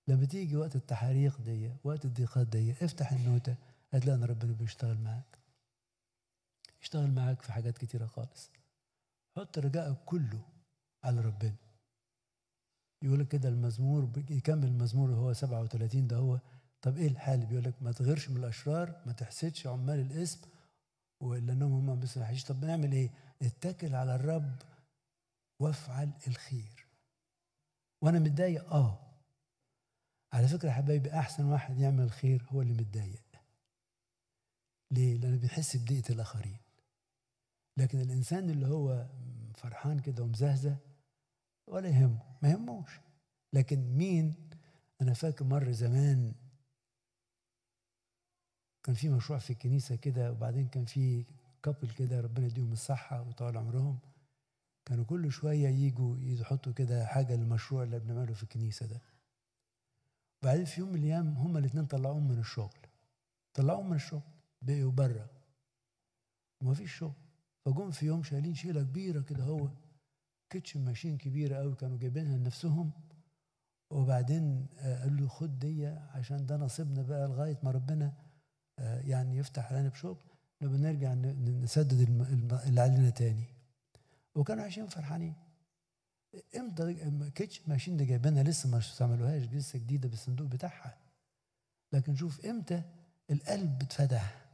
لما تيجي وقت التحاريق دي وقت الضيقات دي افتح النوتة هتلاقي ان ربنا بيشتغل معاك يشتغل معاك في حاجات كتيرة خالص حط رجائك كله على ربنا يقول لك كده المزمور يكمل المزمور هو 37 ده هو طب ايه الحل بيقول لك ما تغيرش من الاشرار ما تحسدش عمال الاسم انهم هم ما بيسمحش طب بنعمل ايه اتكل على الرب وافعل الخير وانا متضايق اه على فكرة حبايبي أحسن واحد يعمل خير هو اللي متضايق ليه؟ لأنه بيحس بضيقة الآخرين لكن الإنسان اللي هو فرحان كده ومزهزة ولا يهمه ما يهموش لكن مين أنا فاكر مرة زمان كان في مشروع في الكنيسة كده وبعدين كان في كابل كده ربنا يديهم الصحة ويطول عمرهم كانوا كل شوية يجوا يحطوا كده حاجة للمشروع اللي بنعمله في الكنيسة ده وبعدين في يوم من الايام هما الاثنين طلعوهم من الشغل طلعوهم من الشغل بقوا وما ومفيش شغل فجم في يوم شايلين شيله كبيره كده هو كيتشن ماشين كبيره قوي كانوا جايبينها لنفسهم وبعدين آه، قال له خد دي عشان ده نصيبنا بقى لغايه ما ربنا آه، يعني يفتح علينا بشغل نبقى نرجع نسدد اللي علينا تاني وكانوا عايشين فرحانين امتى ما كانتش ده جايبينها لسه ما استعملوهاش لسه جديده بالصندوق بتاعها لكن شوف امتى القلب اتفتح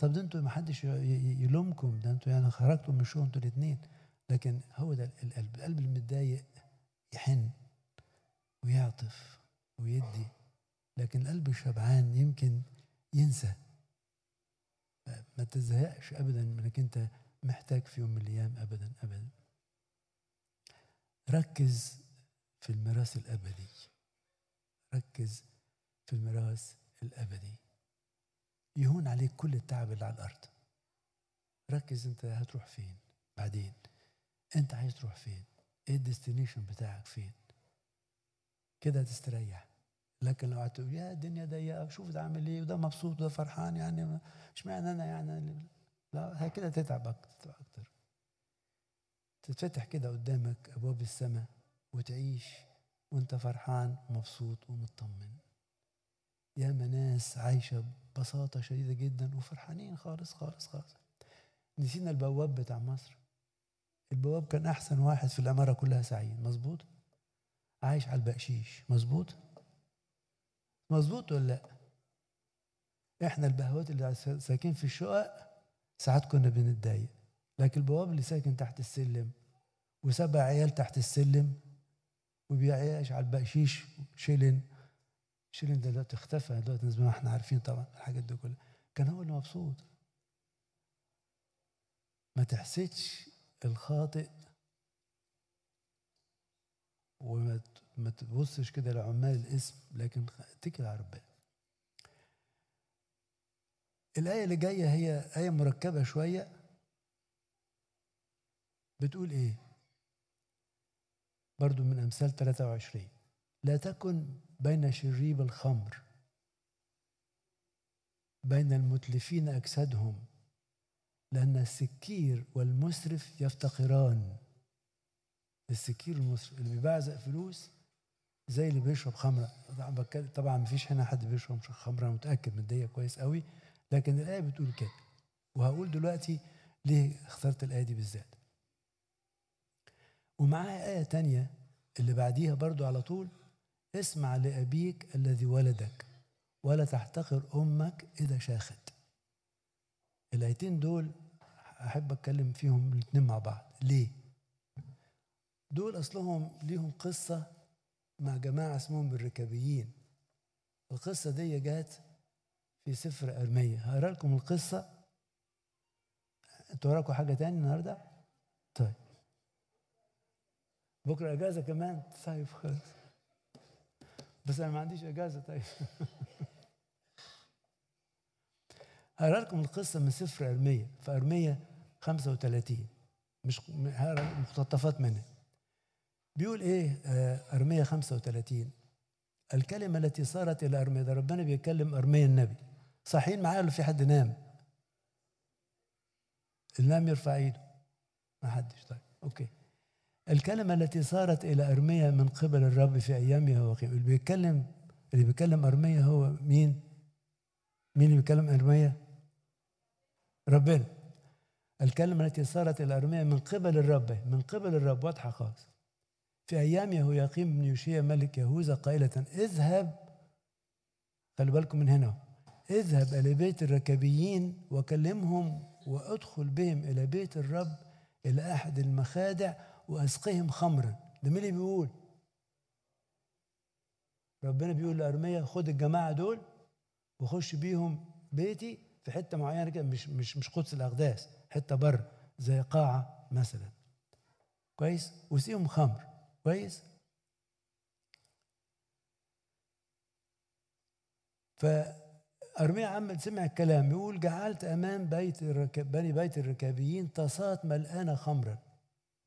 طب ده انتوا ما حدش يلومكم ده انتوا يعني خرجتوا من الشغل انتوا الاثنين لكن هو ده القلب القلب المتضايق يحن ويعطف ويدي لكن القلب الشبعان يمكن ينسى ما تزهقش ابدا انك انت محتاج في يوم من الايام ابدا ابدا ركز في الميراث الابدي ركز في الميراث الابدي يهون عليك كل التعب اللي على الارض ركز انت هتروح فين بعدين انت عايز تروح فين ايه الديستنيشن بتاعك فين كده تستريح لكن لو قعدت يا الدنيا ضيقه شوف ده عامل ايه وده مبسوط وده فرحان يعني مش معنى انا يعني لا كده تتعب اكتر تتفتح كده قدامك أبواب السماء وتعيش وانت فرحان ومبسوط ومطمن ياما ناس عايشة ببساطة شديدة جدا وفرحانين خالص خالص خالص نسينا البواب بتاع مصر البواب كان أحسن واحد في الأمارة كلها سعيد مظبوط عايش على البقشيش مظبوط مظبوط ولا لأ احنا البهوات اللي ساكنين في الشقق ساعات كنا بنتضايق لكن البواب اللي ساكن تحت السلم وسبع عيال تحت السلم وبيعيش على البقشيش شيلن شيلن ده دلوقتي اختفى دلوقتي زي ما احنا عارفين طبعا الحاجات دي كلها كان هو اللي مبسوط ما تحسدش الخاطئ وما ما تبصش كده لعمال الاسم لكن اتكل على ربنا الآية اللي جاية هي آية مركبة شوية بتقول ايه برضو من امثال 23 لا تكن بين شريب الخمر بين المتلفين اجسادهم لان السكير والمسرف يفتقران السكير والمسرف اللي بيبعزق فلوس زي اللي بيشرب خمره طبعا طبعا مفيش هنا حد بيشرب خمره انا متاكد من دي كويس قوي لكن الايه بتقول كده وهقول دلوقتي ليه اخترت الايه دي بالذات ومعاه آية تانية اللي بعديها برضو على طول اسمع لأبيك الذي ولدك ولا تحتقر أمك إذا شاخت الآيتين دول أحب أتكلم فيهم الاتنين مع بعض ليه؟ دول أصلهم ليهم قصة مع جماعة اسمهم الركابيين القصة دي جات في سفر أرمية هقرأ لكم القصة أنتوا وراكم حاجة تاني النهاردة؟ طيب بكره اجازه كمان صيف طيب، خالص بس انا ما عنديش اجازه طيب هقرا لكم القصه من سفر ارميه في ارميه 35 مش هقرا مقتطفات منها بيقول ايه آه، ارميه 35 الكلمه التي صارت الى ارميه ده ربنا بيتكلم ارميه النبي صاحيين معايا ولا في حد نام؟ اللي نام يرفع ايده ما حدش طيب اوكي الكلمة التي صارت إلى أرميا من قبل الرب في أيام يهوكيم اللي بيتكلم اللي بيتكلم أرميا هو مين؟ مين اللي بيتكلم أرميا؟ ربنا الكلمة التي صارت إلى أرميا من قبل الرب من قبل الرب واضحة خالص في أيام يهوياقيم بن يوشيا ملك يهوذا قائلة اذهب خلي بالكم من هنا اذهب إلى بيت الركبيين وكلمهم وادخل بهم إلى بيت الرب إلى أحد المخادع وأسقهم خمرا ده مين اللي بيقول ربنا بيقول لأرميا خد الجماعة دول وخش بيهم بيتي في حتة معينة كده مش مش مش قدس الأقداس حتة بر زي قاعة مثلا كويس وسيهم خمر كويس ارميا عمل سمع الكلام يقول جعلت أمام بيت بني بيت الركابيين طاسات ملانه خمرا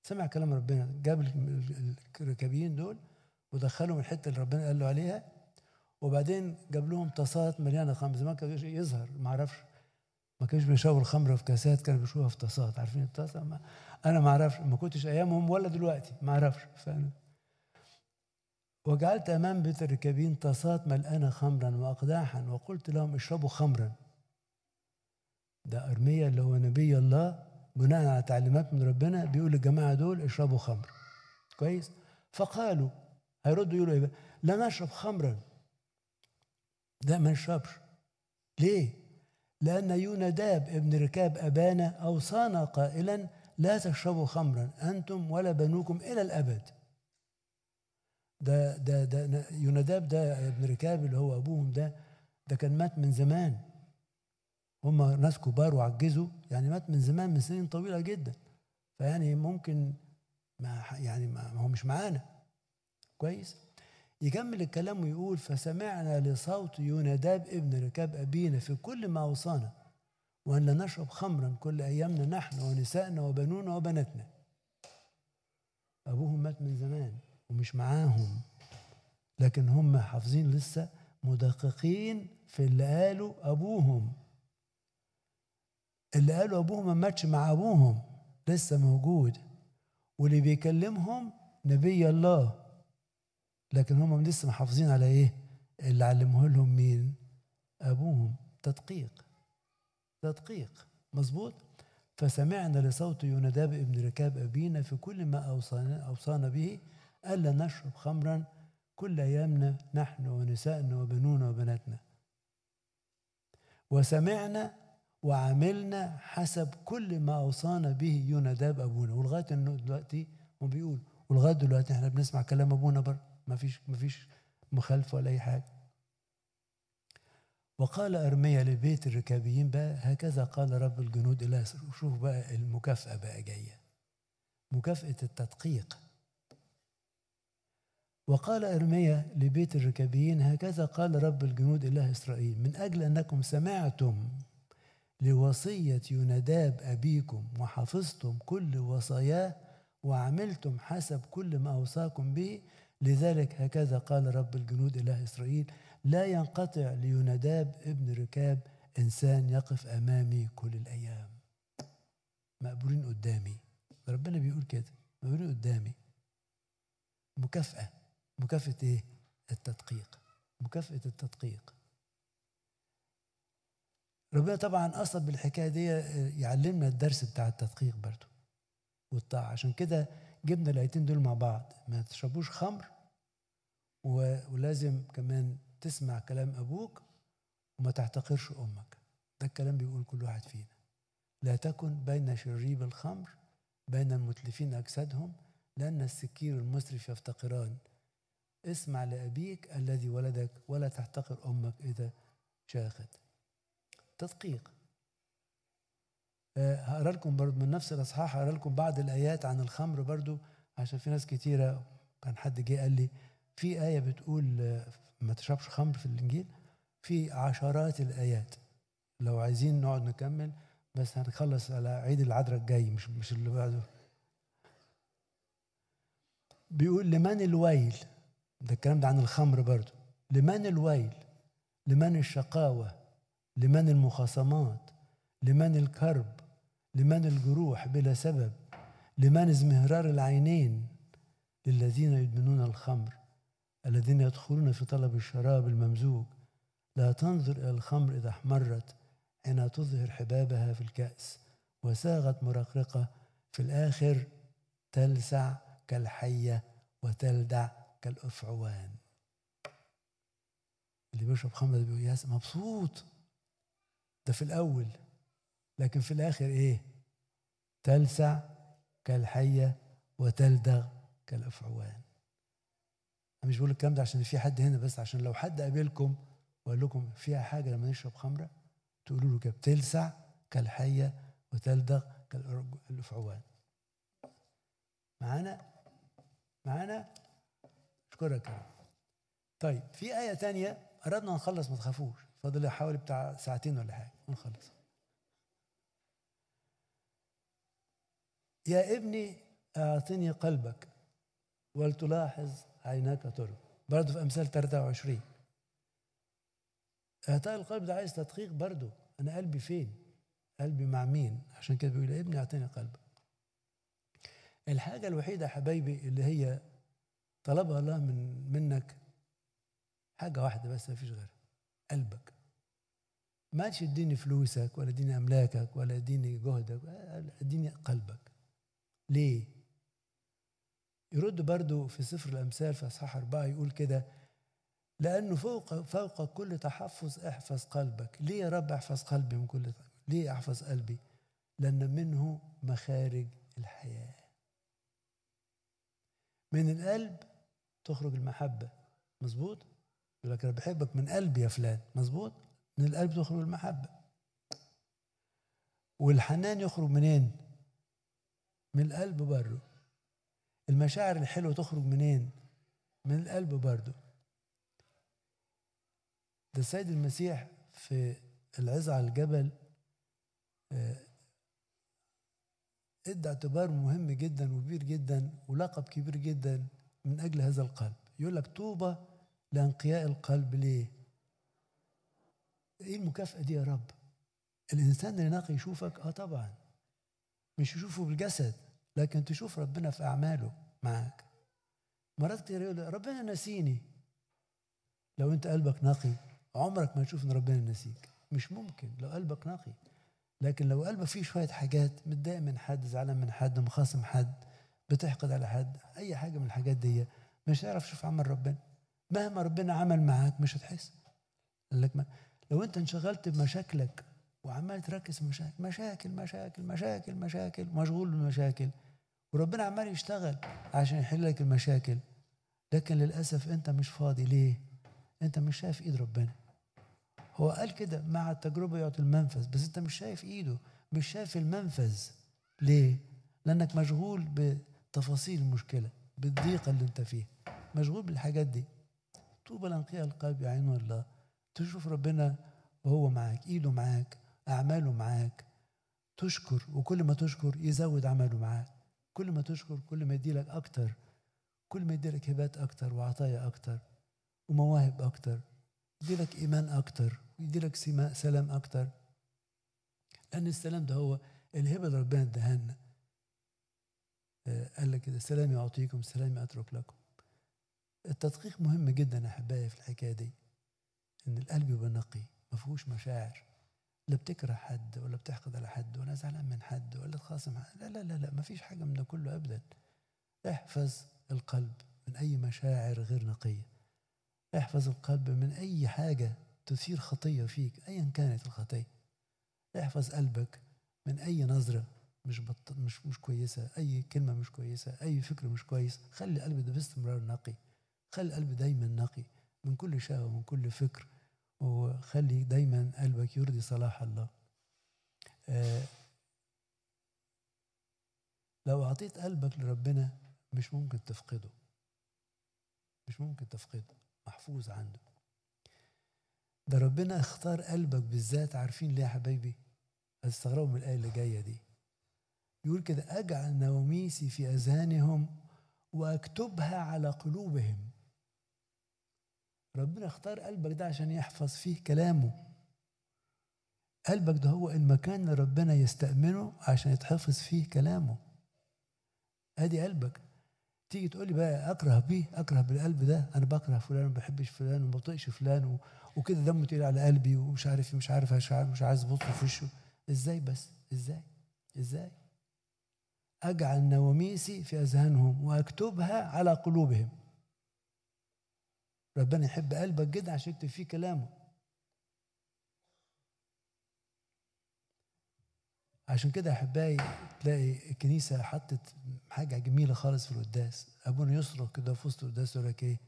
سمع كلام ربنا جاب الركابيين دول ودخلهم الحته اللي ربنا قال له عليها وبعدين جاب لهم طاسات مليانه خمر زمان كان يظهر ما اعرفش ما كانوش بيشربوا الخمره في كاسات كانوا بيشربوها في طاسات عارفين الطاسه ما انا ما اعرفش ما كنتش ايامهم ولا دلوقتي ما اعرفش وجعلت امام بيت الركابين طاسات ملانه خمرا واقداحا وقلت لهم اشربوا خمرا ده ارميا اللي هو نبي الله بناء على تعليمات من ربنا بيقول للجماعه دول اشربوا خمر كويس فقالوا هيردوا يقولوا ايه لا نشرب خمرا ده ما نشربش ليه لأن يوناداب ابن ركاب أبانا أوصانا قائلا لا تشربوا خمرا أنتم ولا بنوكم إلى الأبد ده ده ده يوناداب ده ابن ركاب اللي هو أبوهم ده ده كان مات من زمان هم ناس كبار وعجزوا يعني مات من زمان من سنين طويله جدا فيعني ممكن ما يعني ما هو مش معانا كويس يكمل الكلام ويقول فسمعنا لصوت يوناداب ابن ركاب أبينا في كل ما أوصانا وأن لا نشرب خمرا كل أيامنا نحن ونسائنا وبنونا وبناتنا أبوهم مات من زمان ومش معاهم لكن هم حافظين لسه مدققين في اللي قاله أبوهم اللي قالوا ابوهم ما ماتش مع ابوهم لسه موجود واللي بيكلمهم نبي الله لكن هم لسه محافظين على ايه اللي علمه لهم مين ابوهم تدقيق تدقيق مظبوط فسمعنا لصوت يونداب ابن ركاب أبينا في كل ما أوصانا, أوصانا به ألا نشرب خمرا كل أيامنا نحن ونسائنا وبنونا وبناتنا وسمعنا وعملنا حسب كل ما اوصانا به يوناداب ابونا ولغايه انه دلوقتي هو بيقول ولغايه دلوقتي احنا بنسمع كلام ابونا بر ما فيش ما فيش مخالفه ولا اي حاجه وقال ارميا لبيت الركابيين بقى هكذا قال رب الجنود الى شوف بقى المكافاه بقى جايه مكافاه التدقيق وقال ارميا لبيت الركابيين هكذا قال رب الجنود اله اسرائيل من اجل انكم سمعتم لوصية يناداب أبيكم وحفظتم كل وصاياه وعملتم حسب كل ما أوصاكم به لذلك هكذا قال رب الجنود إله إسرائيل لا ينقطع ليناداب ابن ركاب إنسان يقف أمامي كل الأيام مقبولين قدامي ربنا بيقول كده مقبولين قدامي مكافأة مكافأة إيه؟ التدقيق مكافأة التدقيق ربنا طبعا قصد بالحكايه دي آه، يعلمنا الدرس بتاع التدقيق برضو والطاعه عشان كده جبنا الايتين دول مع بعض ما تشربوش خمر ولازم كمان تسمع كلام ابوك وما تحتقرش امك ده الكلام بيقول كل واحد فينا لا تكن بين شريب الخمر بين المتلفين اجسادهم لان السكير المسرف يفتقران اسمع لابيك الذي ولدك ولا تحتقر امك اذا شاخت تدقيق آه، هقرا لكم برضو من نفس الاصحاح هقرا لكم بعض الايات عن الخمر برضو عشان في ناس كتيره كان حد جه قال لي في ايه بتقول آه، ما تشربش خمر في الانجيل في عشرات الايات لو عايزين نقعد نكمل بس هنخلص على عيد العذراء الجاي مش مش اللي بعده بيقول لمن الويل ده الكلام ده عن الخمر برضو لمن الويل لمن الشقاوه لمن المخاصمات لمن الكرب لمن الجروح بلا سبب لمن ازمهرار العينين للذين يدمنون الخمر الذين يدخلون في طلب الشراب الممزوج لا تنظر إلى الخمر إذا احمرت حين تظهر حبابها في الكأس وساغت مرقرقة في الآخر تلسع كالحية وتلدع كالأفعوان اللي بيشرب خمر بيقول ياس مبسوط ده في الأول لكن في الآخر إيه؟ تلسع كالحية وتلدغ كالأفعوان أنا مش بقول الكلام ده عشان في حد هنا بس عشان لو حد قابلكم وقال لكم فيها حاجة لما نشرب خمرة تقولوا له كده بتلسع كالحية وتلدغ كالأفعوان معانا معانا أشكرك طيب في آية تانية أردنا نخلص ما تخافوش فاضل حوالي بتاع ساعتين ولا حاجه ونخلص يا ابني اعطني قلبك ولتلاحظ عيناك ترى برضه في امثال 23 اعطاء القلب ده عايز تدقيق برضه انا قلبي فين قلبي مع مين عشان كده بيقول يا ابني اعطني قلبك الحاجه الوحيده يا حبايبي اللي هي طلبها الله من منك حاجه واحده بس مفيش غيرها قلبك ما قالش اديني فلوسك ولا اديني املاكك ولا اديني جهدك اديني قلبك ليه يرد برضو في سفر الامثال في اصحاح اربعه يقول كده لانه فوق فوق كل تحفظ احفظ قلبك ليه يا رب احفظ قلبي من كل ليه احفظ قلبي لان منه مخارج الحياه من القلب تخرج المحبه مظبوط يقول لك انا بحبك من قلبي يا فلان مظبوط من القلب تخرج المحبه والحنان يخرج منين من القلب برضه المشاعر الحلوه تخرج منين من القلب برضه ده السيد المسيح في العزة على الجبل آه، ادى اعتبار مهم جدا وكبير جدا ولقب كبير جدا من اجل هذا القلب يقول لك طوبه لانقياء القلب ليه؟ ايه المكافأة دي يا رب؟ الإنسان اللي نقي يشوفك اه طبعا مش يشوفه بالجسد لكن تشوف ربنا في أعماله معاك مرات كتير يقول ربنا نسيني لو أنت قلبك نقي عمرك ما تشوف إن ربنا نسيك مش ممكن لو قلبك نقي لكن لو قلبك فيه شوية حاجات متضايق من حد زعلان من حد مخاصم حد بتحقد على حد أي حاجة من الحاجات دي مش هتعرف تشوف عمل ربنا مهما ربنا عمل معاك مش هتحس قال لك ما لو انت انشغلت بمشاكلك وعمال تركز في مشاكل مشاكل مشاكل مشاكل مشاكل مشغول بالمشاكل وربنا عمال يشتغل عشان يحل لك المشاكل لكن للاسف انت مش فاضي ليه انت مش شايف ايد ربنا هو قال كده مع التجربه يعطي المنفذ بس انت مش شايف ايده مش شايف المنفذ ليه لانك مشغول بتفاصيل المشكله بالضيقه اللي انت فيها مشغول بالحاجات دي طوبى لانقياء القلب يعينه الله تشوف ربنا وهو معاك ايده معاك اعماله معاك تشكر وكل ما تشكر يزود عمله معاك كل ما تشكر كل ما يديلك اكتر كل ما يديلك هبات اكتر وعطايا اكتر ومواهب اكتر يديلك ايمان اكتر ويديلك سلام اكتر لان السلام ده هو الهبه اللي ربنا اداها لنا آه، قال لك كده سلامي اعطيكم سلامي اترك لكم التدقيق مهم جدا احبائي في الحكايه دي ان القلب يبقى نقي ما فيهوش مشاعر لا بتكره حد ولا بتحقد على حد ولا زعلان من حد ولا تخاصم حد لا لا لا لا ما فيش حاجه من ده كله ابدا احفظ القلب من اي مشاعر غير نقيه احفظ القلب من اي حاجه تثير خطيه فيك ايا كانت الخطيه احفظ قلبك من اي نظره مش بط... مش مش كويسه اي كلمه مش كويسه اي فكر مش كويس خلي قلبك ده باستمرار نقي خلي القلب دايما نقي من كل شهوة ومن كل فكر وخلي دايما قلبك يرضي صلاح الله آه لو أعطيت قلبك لربنا مش ممكن تفقده مش ممكن تفقده محفوظ عنده ده ربنا اختار قلبك بالذات عارفين ليه يا حبايبي هتستغربوا من الآية اللي جاية دي يقول كده أجعل نواميسي في أذهانهم وأكتبها على قلوبهم ربنا اختار قلبك ده عشان يحفظ فيه كلامه قلبك ده هو المكان اللي ربنا يستأمنه عشان يتحفظ فيه كلامه ادي قلبك تيجي تقول لي بقى اكره بيه اكره بالقلب ده انا بكره فلان وما بحبش فلان وما بطيقش فلان وكده دمه تقيل على قلبي ومش عارف إيه، مش عارف مش عارف مش عايز ابص في وشه ازاي بس ازاي ازاي اجعل نواميسي في اذهانهم واكتبها على قلوبهم ربنا يحب قلبك جدا عشان يكتب فيه كلامه عشان كده احبائي تلاقي الكنيسه حطت حاجه جميله خالص في القداس ابونا يصرخ كده في وسط القداس يقول لك ايه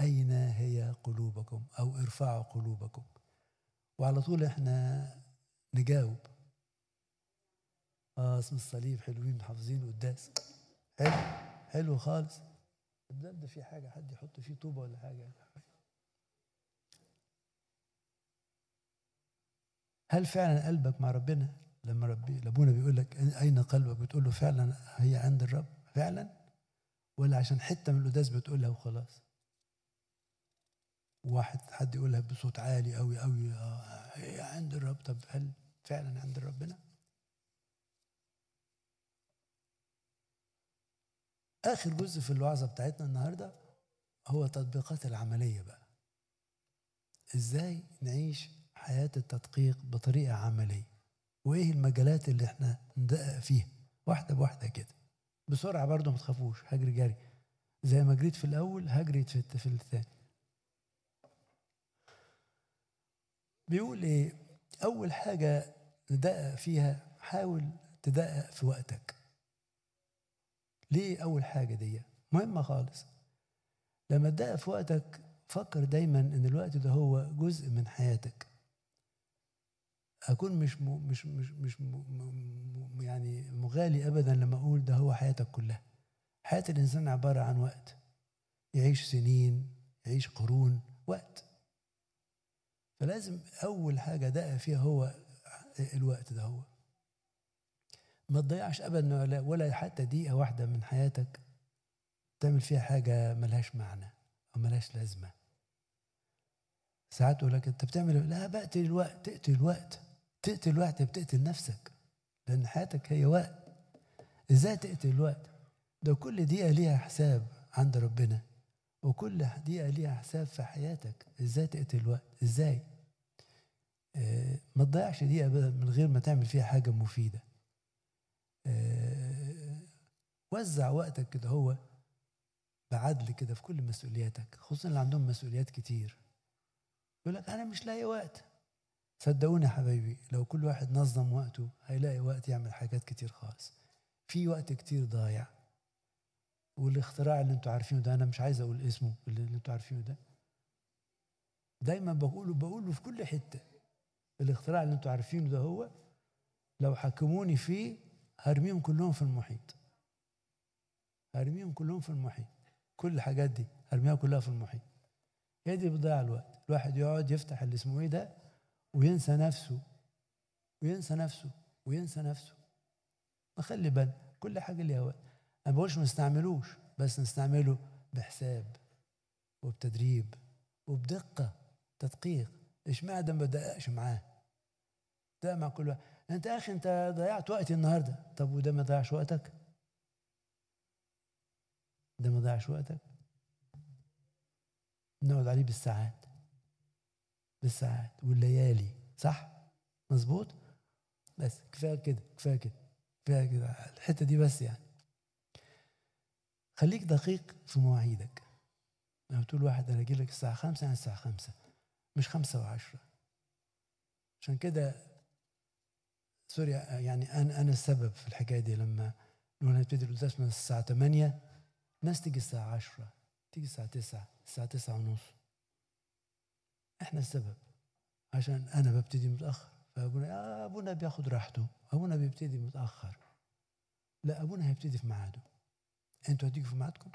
اين هي قلوبكم او ارفعوا قلوبكم وعلى طول احنا نجاوب اه اسم الصليب حلوين حافظين القداس حلو حلو خالص ده في حاجة حد يحط فيه طوبة ولا حاجة هل فعلا قلبك مع ربنا لما ربي لابونا بيقول لك أين قلبك بتقول له فعلا هي عند الرب فعلا ولا عشان حتة من القداس بتقولها وخلاص واحد حد يقولها بصوت عالي قوي قوي آه عند الرب طب هل فعلا عند ربنا؟ اخر جزء في الوعظه بتاعتنا النهارده هو التطبيقات العمليه بقى ازاي نعيش حياه التدقيق بطريقه عمليه وايه المجالات اللي احنا ندقق فيها واحده بواحده كده بسرعه برضه ما تخافوش هجري جري زي ما جريت في الاول هجري في في الثاني بيقول ايه اول حاجه ندقق فيها حاول تدقق في وقتك ليه أول حاجة دي مهمة خالص لما تضيع في وقتك فكر دايما إن الوقت ده هو جزء من حياتك أكون مش مو مش مش مش مو يعني مغالي أبدا لما أقول ده هو حياتك كلها حياة الإنسان عبارة عن وقت يعيش سنين يعيش قرون وقت فلازم أول حاجة دقق فيها هو الوقت ده هو ما تضيعش ابدا ولا حتى دقيقه واحده من حياتك تعمل فيها حاجه ملهاش معنى او ملهاش لازمه ساعات يقول لك انت بتعمل إيه؟ لا بقتل الوقت تقتل الوقت تقتل الوقت بتقتل نفسك لان حياتك هي وقت ازاي تقتل الوقت ده كل دقيقه ليها حساب عند ربنا وكل دقيقه ليها حساب في حياتك ازاي تقتل الوقت ازاي آه ما تضيعش دقيقه من غير ما تعمل فيها حاجه مفيده وزع وقتك كده هو بعدل كده في كل مسؤولياتك خصوصا اللي عندهم مسؤوليات كتير يقول لك انا مش لاقي وقت صدقوني يا حبايبي لو كل واحد نظم وقته هيلاقي وقت يعمل حاجات كتير خالص في وقت كتير ضايع والاختراع اللي انتوا عارفينه ده انا مش عايز اقول اسمه اللي انتوا عارفينه ده دايما بقوله بقوله في كل حته الاختراع اللي انتوا عارفينه ده هو لو حكموني فيه هرميهم كلهم في المحيط ارميهم كلهم في المحيط كل الحاجات دي ارميها كلها في المحيط هي دي بتضيع الوقت الواحد يقعد يفتح اللي اسمه ايه ده وينسى نفسه وينسى نفسه وينسى نفسه خلي بالنا كل حاجه ليها وقت انا ما بقولش ما نستعملوش بس نستعمله بحساب وبتدريب وبدقه تدقيق اشمعنى ده ما بدقش معاه ده مع كل واحد انت يا اخي انت ضيعت وقتي النهارده طب وده ما ضيعش وقتك ده ما يضيعش وقتك نقعد عليه بالساعات بالساعات والليالي صح مظبوط بس كفايه كده كفايه كده كفايه كده الحته دي بس يعني خليك دقيق في مواعيدك لما تقول واحد انا اجي لك الساعه خمسة يعني الساعه خمسة مش خمسة وعشرة عشان كده سوري يعني انا انا السبب في الحكايه دي لما نبتدي القداس من الساعه 8 ناس تيجي الساعة عشرة تيجي الساعة تسعة الساعة تسعة ونص احنا السبب عشان انا ببتدي متأخر فابونا ابونا بياخد راحته ابونا بيبتدي متأخر لا ابونا هيبتدي في ميعاده انتوا هتيجوا في ميعادكم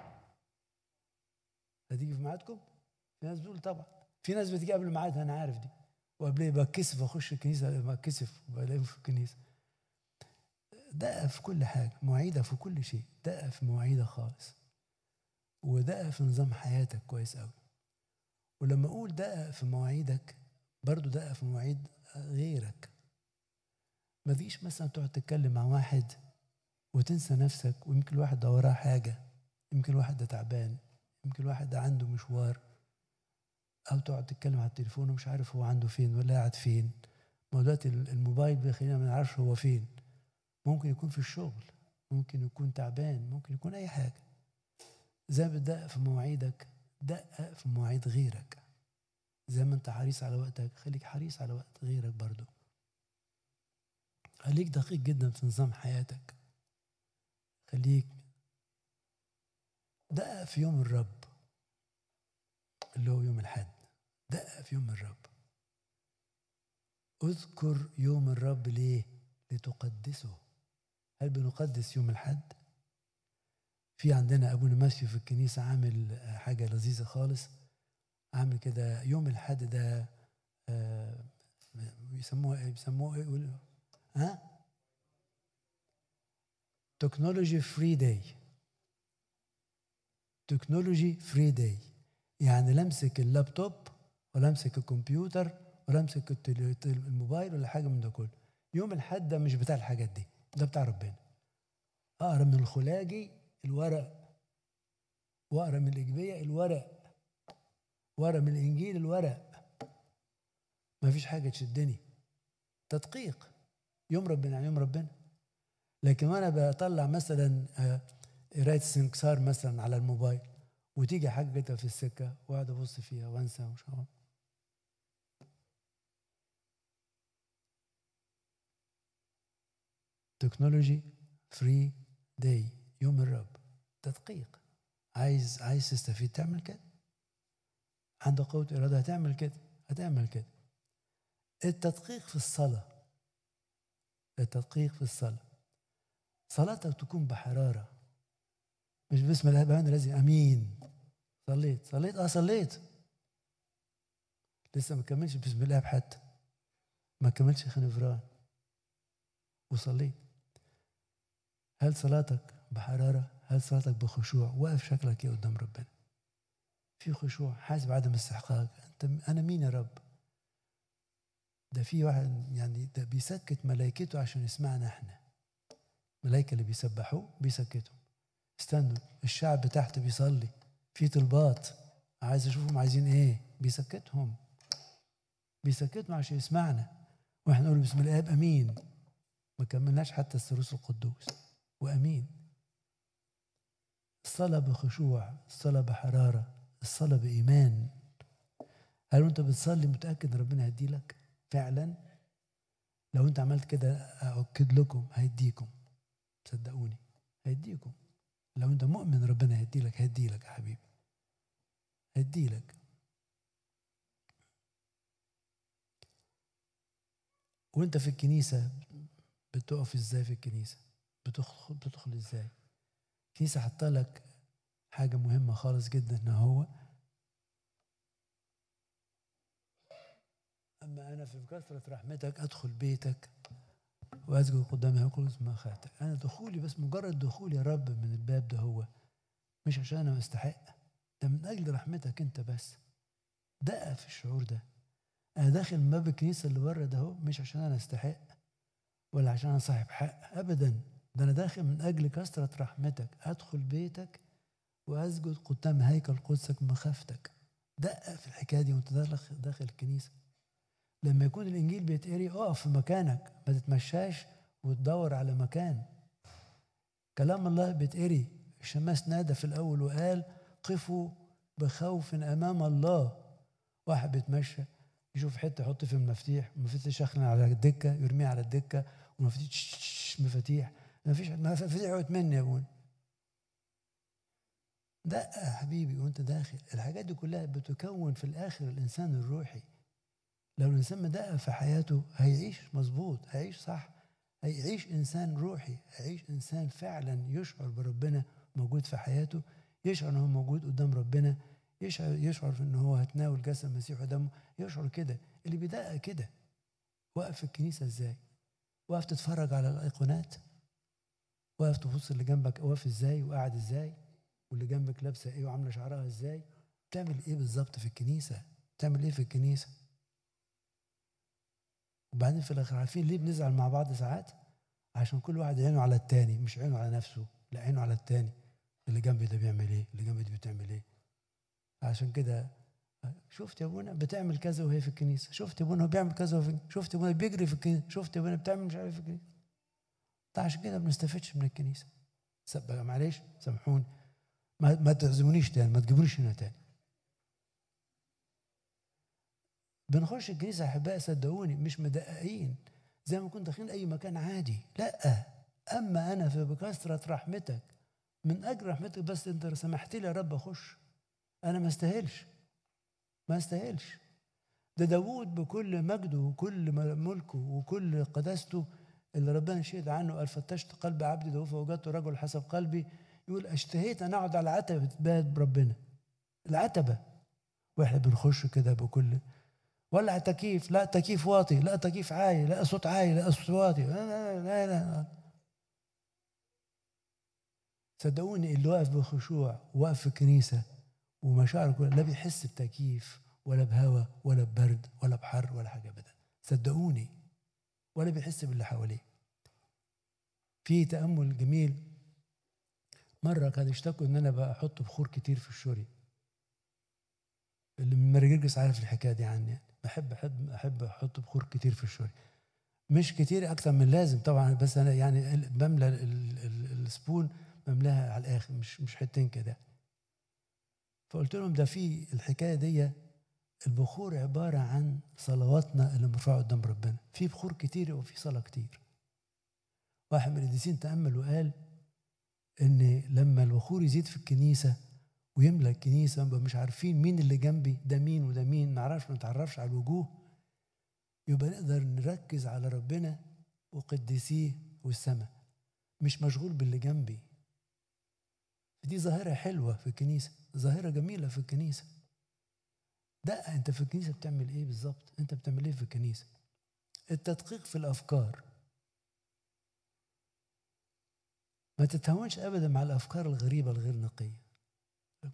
هتيجي في ميعادكم في ناس بتقول طبعا في ناس بتيجي قبل ميعادها انا عارف دي وقبل بتكسف اخش الكنيسه بتكسف بلاقيهم في الكنيسه دقه في كل حاجه مواعيدها في كل شيء دقه في مواعيدها خالص ودقق في نظام حياتك كويس قوي ولما اقول دقق في مواعيدك برضو دقق في مواعيد غيرك مفيش مثلا تقعد تتكلم مع واحد وتنسى نفسك ويمكن الواحد ده وراه حاجه يمكن الواحد ده تعبان يمكن الواحد ده عنده مشوار او تقعد تتكلم على التليفون ومش عارف هو عنده فين ولا قاعد فين ما دلوقتي الموبايل بيخلينا ما نعرفش هو فين ممكن يكون في الشغل ممكن يكون تعبان ممكن يكون اي حاجه زي ما بتدقق في مواعيدك دقق في مواعيد غيرك زي ما انت حريص على وقتك خليك حريص على وقت غيرك برضو خليك دقيق جدا في نظام حياتك خليك دقق في يوم الرب اللي هو يوم الحد دقق في يوم الرب اذكر يوم الرب ليه لتقدسه هل بنقدس يوم الحد في عندنا ابونا ماشي في الكنيسه عامل آه، حاجه لذيذه خالص عامل كده يوم الاحد ده بيسموه آه، ايه بيسموه ايه ها تكنولوجي فري داي تكنولوجي فري داي يعني لمسك اللابتوب ولمسك الكمبيوتر ولمسك الموبايل ولا حاجه من ده كله يوم الاحد ده مش بتاع الحاجات دي ده بتاع ربنا اقرب من الخلاجي الورق واقرا من الاجبيه الورق واقرا من الانجيل الورق ما فيش حاجه تشدني تدقيق يوم ربنا يعني يوم ربنا لكن وانا بطلع مثلا آه، قرايه السنكسار مثلا على الموبايل وتيجي حاجه كده في السكه واقعد ابص فيها وانسى ومش عارف تكنولوجي فري داي يوم الرب تدقيق عايز عايز تستفيد تعمل كده عندك قوة إرادة هتعمل كده هتعمل كده التدقيق في الصلاة التدقيق في الصلاة صلاتك تكون بحرارة مش بسم الله الرحمن الرحيم أمين صليت صليت اه صليت لسه ما كملش بسم الله حتى ما كملش خنفران وصليت هل صلاتك بحراره هل صلاتك بخشوع واقف شكلك ايه قدام ربنا في خشوع حاسس بعدم استحقاق انت انا مين يا رب ده في واحد يعني ده بيسكت ملائكته عشان يسمعنا احنا الملائكه اللي بيسبحوه بيسكتهم استنوا الشعب تحت بيصلي في طلبات عايز اشوفهم عايزين ايه بيسكتهم بيسكتهم عشان يسمعنا واحنا نقول بسم الله الاب امين ما كملناش حتى الثالوث القدوس وامين الصلاة بخشوع الصلاة بحرارة الصلاة بإيمان هل أنت بتصلي متأكد ربنا هيديلك فعلا لو أنت عملت كده أؤكد لكم هيديكم صدقوني هيديكم لو أنت مؤمن ربنا هيديلك هيديلك يا حبيبي هيديلك وانت في الكنيسة بتقف ازاي في الكنيسة بتدخل ازاي الكنيسة حط لك حاجة مهمة خالص جدا ان هو أما أنا في كثرة رحمتك أدخل بيتك وأسجد قدام هيكل ما خاتك أنا دخولي بس مجرد دخولي يا رب من الباب ده هو مش عشان أنا مستحق ده من أجل رحمتك أنت بس دقق في الشعور ده أنا داخل من باب الكنيسة اللي بره ده هو مش عشان أنا أستحق ولا عشان أنا صاحب حق أبدا ده أنا داخل من أجل كثرة رحمتك أدخل بيتك وأسجد قدام هيكل قدسك مخافتك دقق في الحكاية دي وأنت داخل الكنيسة لما يكون الإنجيل بيتقري أقف في مكانك ما تتمشاش وتدور على مكان كلام الله بيتقري الشماس نادى في الأول وقال قفوا بخوف أمام الله واحد بيتمشى يشوف حته يحط فيه المفاتيح المفاتيح شخن على الدكه يرميه على الدكه ومفاتيح مفاتيح ما فيش ما فيش من يا دقة حبيبي وانت داخل الحاجات دي كلها بتكون في الاخر الانسان الروحي لو الانسان ما دقق في حياته هيعيش مظبوط هيعيش صح هيعيش انسان روحي هيعيش انسان فعلا يشعر بربنا موجود في حياته يشعر ان هو موجود قدام ربنا يشعر يشعر في ان هو هتناول جسد المسيح ودمه يشعر كده اللي بيدقق كده واقف في الكنيسه ازاي؟ واقف تتفرج على الايقونات واقف تبص اللي جنبك واقف ازاي وقاعد ازاي واللي جنبك لابسه ايه وعامله شعرها ازاي بتعمل ايه بالظبط في الكنيسه بتعمل ايه في الكنيسه وبعدين في الاخر عارفين ليه بنزعل مع بعض ساعات عشان كل واحد عينه على التاني مش عينه على نفسه لا عينه على التاني اللي جنبي ده بيعمل ايه اللي جنبي دي بتعمل ايه عشان كده شفت يا ابونا بتعمل كذا وهي في الكنيسه شفت يا ابونا بيعمل كذا وهي في الكنيسه شفت يا ابونا بيجري في الكنيسه شفت يا ابونا بتعمل مش عارف ايه في الكنيسه طيب، عشان كده ما بنستفدش من الكنيسه معلش سامحوني ما, ما تعزمونيش تاني ما تجيبونيش هنا تاني بنخش الكنيسه احبائي صدقوني مش مدققين زي ما كنت داخلين اي مكان عادي لا اما انا فبكثره رحمتك من اجل رحمتك بس انت سمحت لي يا رب اخش انا ما استاهلش ما استاهلش ده داوود بكل مجده وكل ملكه وكل قداسته اللي ربنا شهد عنه قال فتشت قلب عبدي ده فوجدت رجل حسب قلبي يقول اشتهيت ان اقعد على عتبه باب ربنا العتبه واحنا بنخش كده بكل ولع تكييف لا تكييف واطي لا تكييف عالي لا صوت عالي لا صوت واطي لا لا لا, لا. صدقوني اللي واقف بخشوع واقف في كنيسه ومشاعره كلها لا بيحس بتكييف ولا بهواء ولا ببرد ولا بحر ولا حاجه ابدا صدقوني ولا بيحس باللي حواليه في تامل جميل مره كانوا يشتكوا ان انا بحط بخور كتير في الشوري اللي مرجرجس عارف الحكايه دي عني يعني بحب احب احب احط بخور كتير في الشوري مش كتير اكتر من لازم طبعا بس انا يعني بملى السبون بملاها على الاخر مش مش حتتين كده فقلت لهم ده في الحكايه دي البخور عبارة عن صلواتنا اللي مرفوعة قدام ربنا في بخور كتير وفي صلاة كتير واحد من القديسين تأمل وقال إن لما البخور يزيد في الكنيسة ويملى الكنيسة ونبقى مش عارفين مين اللي جنبي ده مين وده مين نعرفش ما نتعرفش على الوجوه يبقى نقدر نركز على ربنا وقدسيه والسماء مش مشغول باللي جنبي دي ظاهرة حلوة في الكنيسة ظاهرة جميلة في الكنيسة دقق انت في الكنيسه بتعمل ايه بالظبط انت بتعمل ايه في الكنيسه التدقيق في الافكار ما تتهاونش ابدا مع الافكار الغريبه الغير نقيه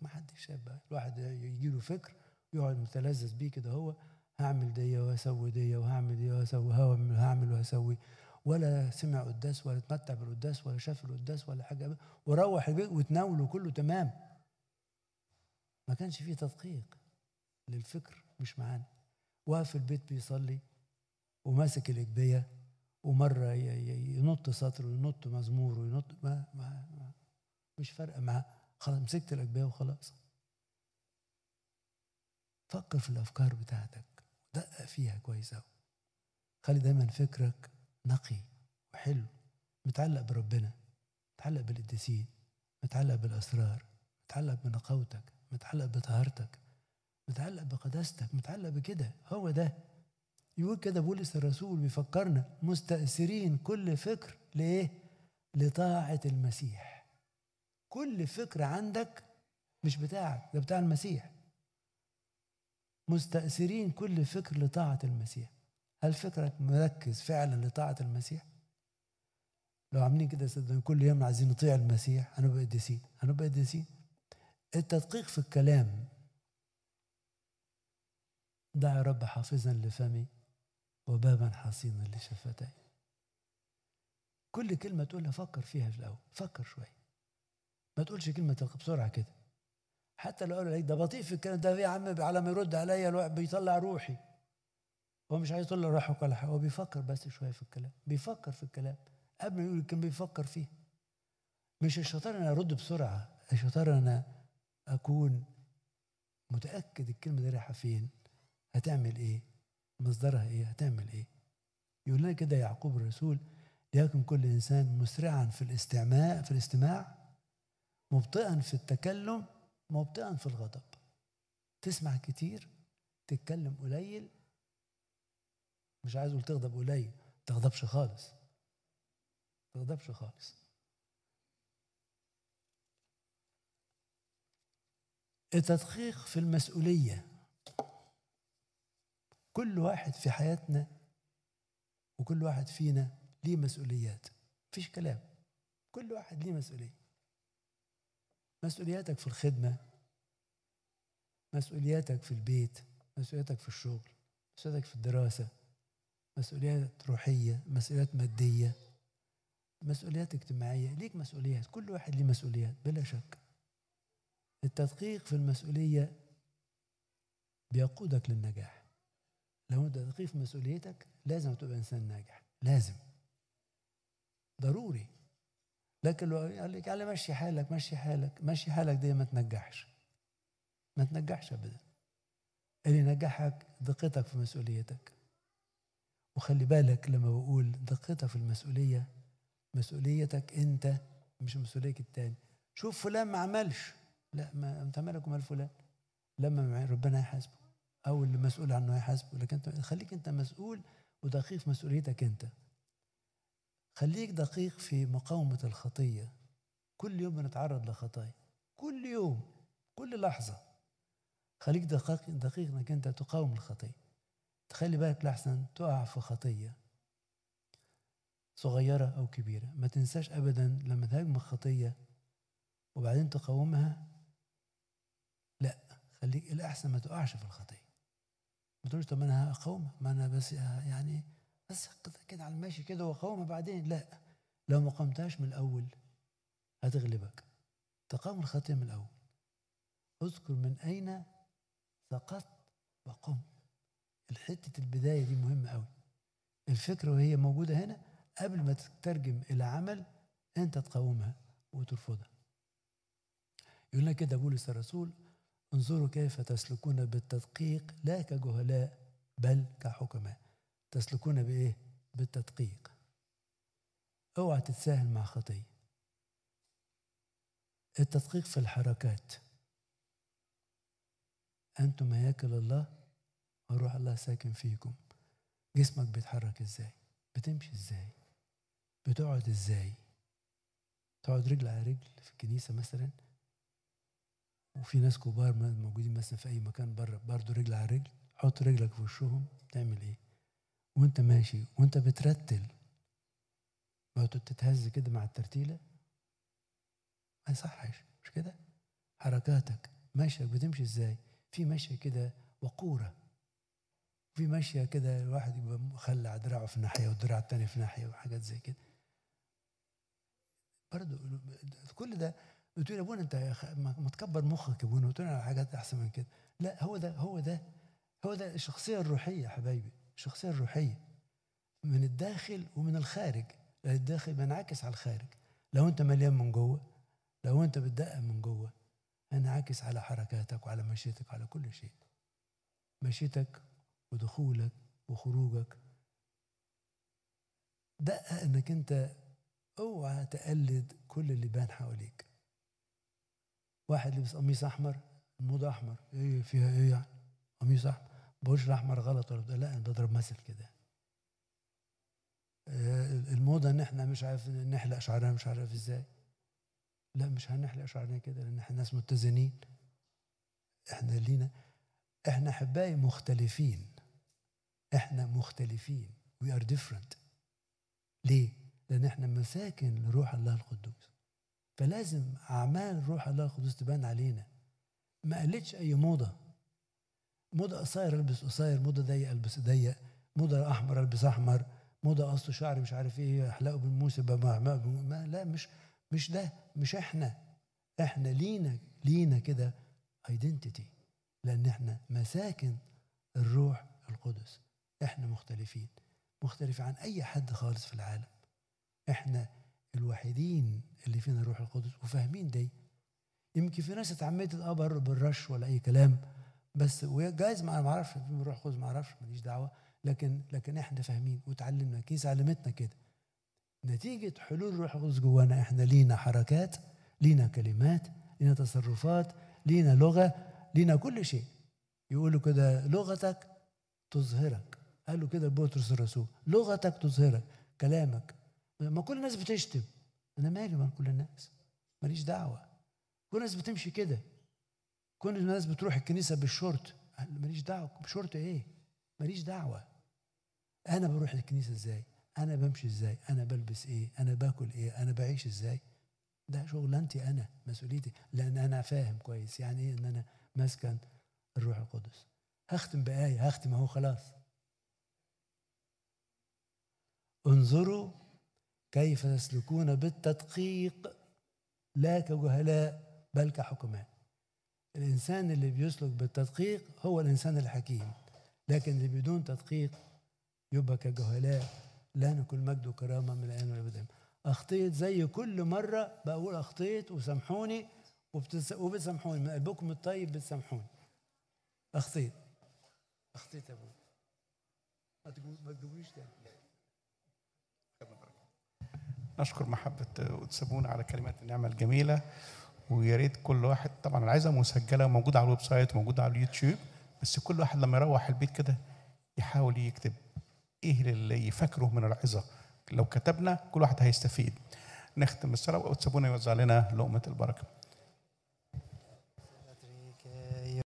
ما حدش بقى الواحد يجي له فكر يقعد متلذذ بيه كده هو هعمل دي وهسوي دي وهعمل دي وهسوي هعمل هعمل وهسوي ولا سمع قداس ولا اتمتع بالقداس ولا شاف القداس ولا حاجه وروح البيت وتناوله كله تمام ما كانش فيه تدقيق للفكر مش معانا واقف في البيت بيصلي وماسك الإجبية ومرة ينط سطر وينط مزمور وينط ما, ما, ما مش فارقة معاه خلاص مسكت الإجبية وخلاص فكر في الأفكار بتاعتك دقق فيها كويس قوي خلي دايما فكرك نقي وحلو متعلق بربنا متعلق بالقديسين متعلق بالأسرار متعلق بنقاوتك متعلق بطهارتك متعلق بقداستك متعلق بكده هو ده يقول كده بولس الرسول بيفكرنا مستأثرين كل فكر لإيه؟ لطاعة المسيح كل فكر عندك مش بتاعك ده بتاع المسيح مستأثرين كل فكر لطاعة المسيح هل فكرك مركز فعلا لطاعة المسيح؟ لو عاملين كده صدقني كل يوم عايزين نطيع المسيح هنبقى قديسين هنبقى قديسين التدقيق في الكلام دع يا رب حافظا لفمي وبابا حصينا لشفتي كل كلمة تقولها فكر فيها في الأول فكر شوية ما تقولش كلمة تلقى بسرعة كده حتى لو قالوا لي ده بطيء في الكلام ده يا عم على ما يرد عليا الواحد بيطلع روحي هو مش عايز يطلع روحه ولا حاجة هو بيفكر بس شوية في الكلام بيفكر في الكلام قبل ما يقول كان بيفكر فيه مش الشطارة أنا أرد بسرعة الشطارة أنا أكون متأكد الكلمة دي رايحة فين هتعمل ايه مصدرها ايه هتعمل ايه يقول لنا كده يعقوب الرسول ليكن كل انسان مسرعا في الاستماع في الاستماع مبطئا في التكلم مبطئا في الغضب تسمع كتير تتكلم قليل مش عايز اقول تغضب قليل تغضبش خالص تغضبش خالص التدقيق في المسؤوليه كل واحد في حياتنا وكل واحد فينا ليه مسؤوليات فيش كلام كل واحد ليه مسؤولية مسؤولياتك في الخدمة مسؤولياتك في البيت مسؤولياتك في الشغل مسؤولياتك في الدراسة مسؤوليات روحية مسؤوليات مادية مسؤوليات اجتماعية ليك مسؤوليات كل واحد ليه مسؤوليات بلا شك التدقيق في المسؤولية بيقودك للنجاح لو انت في مسؤوليتك لازم تبقى انسان ناجح لازم ضروري لكن لو قال لك على مشي حالك مشي حالك مشي حالك دي ما تنجحش ما تنجحش ابدا اللي ينجحك دقتك في مسؤوليتك وخلي بالك لما بقول دقتك في المسؤوليه مسؤوليتك انت مش مسؤوليتك التاني شوف فلان ما عملش لا ما انت مالك ومال فلان لما ربنا يحاسبه او اللي مسؤول عنه هيحاسبه لكن انت خليك انت مسؤول ودقيق في مسؤوليتك انت خليك دقيق في مقاومه الخطيه كل يوم بنتعرض لخطايا كل يوم كل لحظه خليك دقيق دقيق انك انت تقاوم الخطيه تخلي بالك لحسن تقع في خطيه صغيره او كبيره ما تنساش ابدا لما تهاجم الخطيه وبعدين تقاومها لا خليك الاحسن ما تقعش في الخطيه ما تقولش طب انا هقاومها ما انا بس يعني بس كده على الماشي كده واقاومها بعدين لا لو ما قمتهاش من الاول هتغلبك تقام الخطيه من الاول اذكر من اين سقطت وقم الحتة البداية دي مهمة قوي الفكرة وهي موجودة هنا قبل ما تترجم إلى عمل أنت تقاومها وترفضها يقول لك كده بولس الرسول انظروا كيف تسلكون بالتدقيق لا كجهلاء بل كحكماء تسلكون بايه بالتدقيق اوعى تتساهل مع خطيه التدقيق في الحركات انتم مياكل الله وروح الله ساكن فيكم جسمك بيتحرك ازاي بتمشي ازاي بتقعد ازاي تقعد رجل على رجل في الكنيسه مثلا وفي ناس كبار موجودين مثلا في اي مكان بره برضه رجل على رجل حط رجلك في وشهم تعمل ايه وانت ماشي وانت بترتل ما تتهز كده مع الترتيله ما يصحش مش كده حركاتك مشيك بتمشي ازاي في مشي كده وقوره في ماشيه كده الواحد يبقى مخلع دراعه في ناحية والدراع الثاني في ناحية وحاجات زي كده برضه كل ده قلت له يا ابونا انت ما تكبر مخك يا ابونا قلت له حاجات احسن من كده لا هو ده هو ده هو ده الشخصيه الروحيه يا حبايبي الشخصيه الروحيه من الداخل ومن الخارج لأن الداخل بينعكس على الخارج لو انت مليان من جوه لو انت بتدقق من جوه هينعكس على حركاتك وعلى مشيتك وعلى كل شيء مشيتك ودخولك وخروجك دقق انك انت اوعى تقلد كل اللي بان حواليك واحد لبس قميص احمر الموضه احمر ايه فيها ايه يعني قميص احمر بقولش الاحمر غلط ولا لا انا بضرب مثل كده آه، الموضه ان احنا مش عارف نحلق شعرنا مش عارف ازاي لا مش هنحلق شعرنا كده لان احنا ناس متزنين احنا لينا احنا احبائي مختلفين احنا مختلفين وي ار ديفرنت ليه لان احنا مساكن لروح الله القدوس فلازم أعمال روح الله القدس تبان علينا ما قالتش أي موضة موضة قصير ألبس قصير موضة ضيق ألبس ضيق موضة أحمر ألبس أحمر موضة أصله شعري مش عارف إيه أحلقه بالموسى ما لا مش مش ده مش إحنا إحنا لينا لينا كده ايدنتيتي لأن إحنا مساكن الروح القدس إحنا مختلفين مختلف عن أي حد خالص في العالم إحنا الوحيدين اللي فينا الروح القدس وفاهمين دي يمكن في ناس اتعمدت اه بالرش ولا اي كلام بس وجايز ما انا ما اعرفش الروح القدس ما اعرفش ماليش دعوه لكن لكن احنا فاهمين وتعلمنا كيس علمتنا كده نتيجه حلول الروح القدس جوانا احنا لينا حركات لينا كلمات لينا تصرفات لينا لغه لينا كل شيء يقولوا كده لغتك تظهرك قالوا كده بطرس الرسول لغتك تظهرك كلامك ما كل الناس بتشتم انا مالي مع كل الناس ماليش دعوه كل الناس بتمشي كده كل الناس بتروح الكنيسه بالشورت ماليش دعوه بشورت ايه ماليش دعوه انا بروح الكنيسه ازاي انا بمشي ازاي انا بلبس ايه انا باكل ايه انا بعيش ازاي ده شغلانتي انا مسؤوليتي لان انا فاهم كويس يعني ايه ان انا مسكن الروح القدس هختم بآية هختم اهو خلاص انظروا كيف يسلكون بالتدقيق لا كجهلاء بل كحكماء الإنسان اللي بيسلك بالتدقيق هو الإنسان الحكيم لكن اللي بدون تدقيق يبقى كجهلاء لا نكون مجد وكرامة من الآن والأبد أخطيت زي كل مرة بقول أخطيت وسامحوني وبتسامحوني من قلبكم الطيب بتسامحوني أخطيت أخطيت يا أبوي ما تجيبوش تاني نشكر محبة أتسابون على كلمات النعمة الجميلة ويا ريت كل واحد طبعا العزة مسجله وموجوده على الويب سايت وموجوده على اليوتيوب بس كل واحد لما يروح البيت كده يحاول يكتب ايه اللي يفكره من العظه لو كتبنا كل واحد هيستفيد نختم الصلاه وتسابونا يوزع لنا لقمه البركه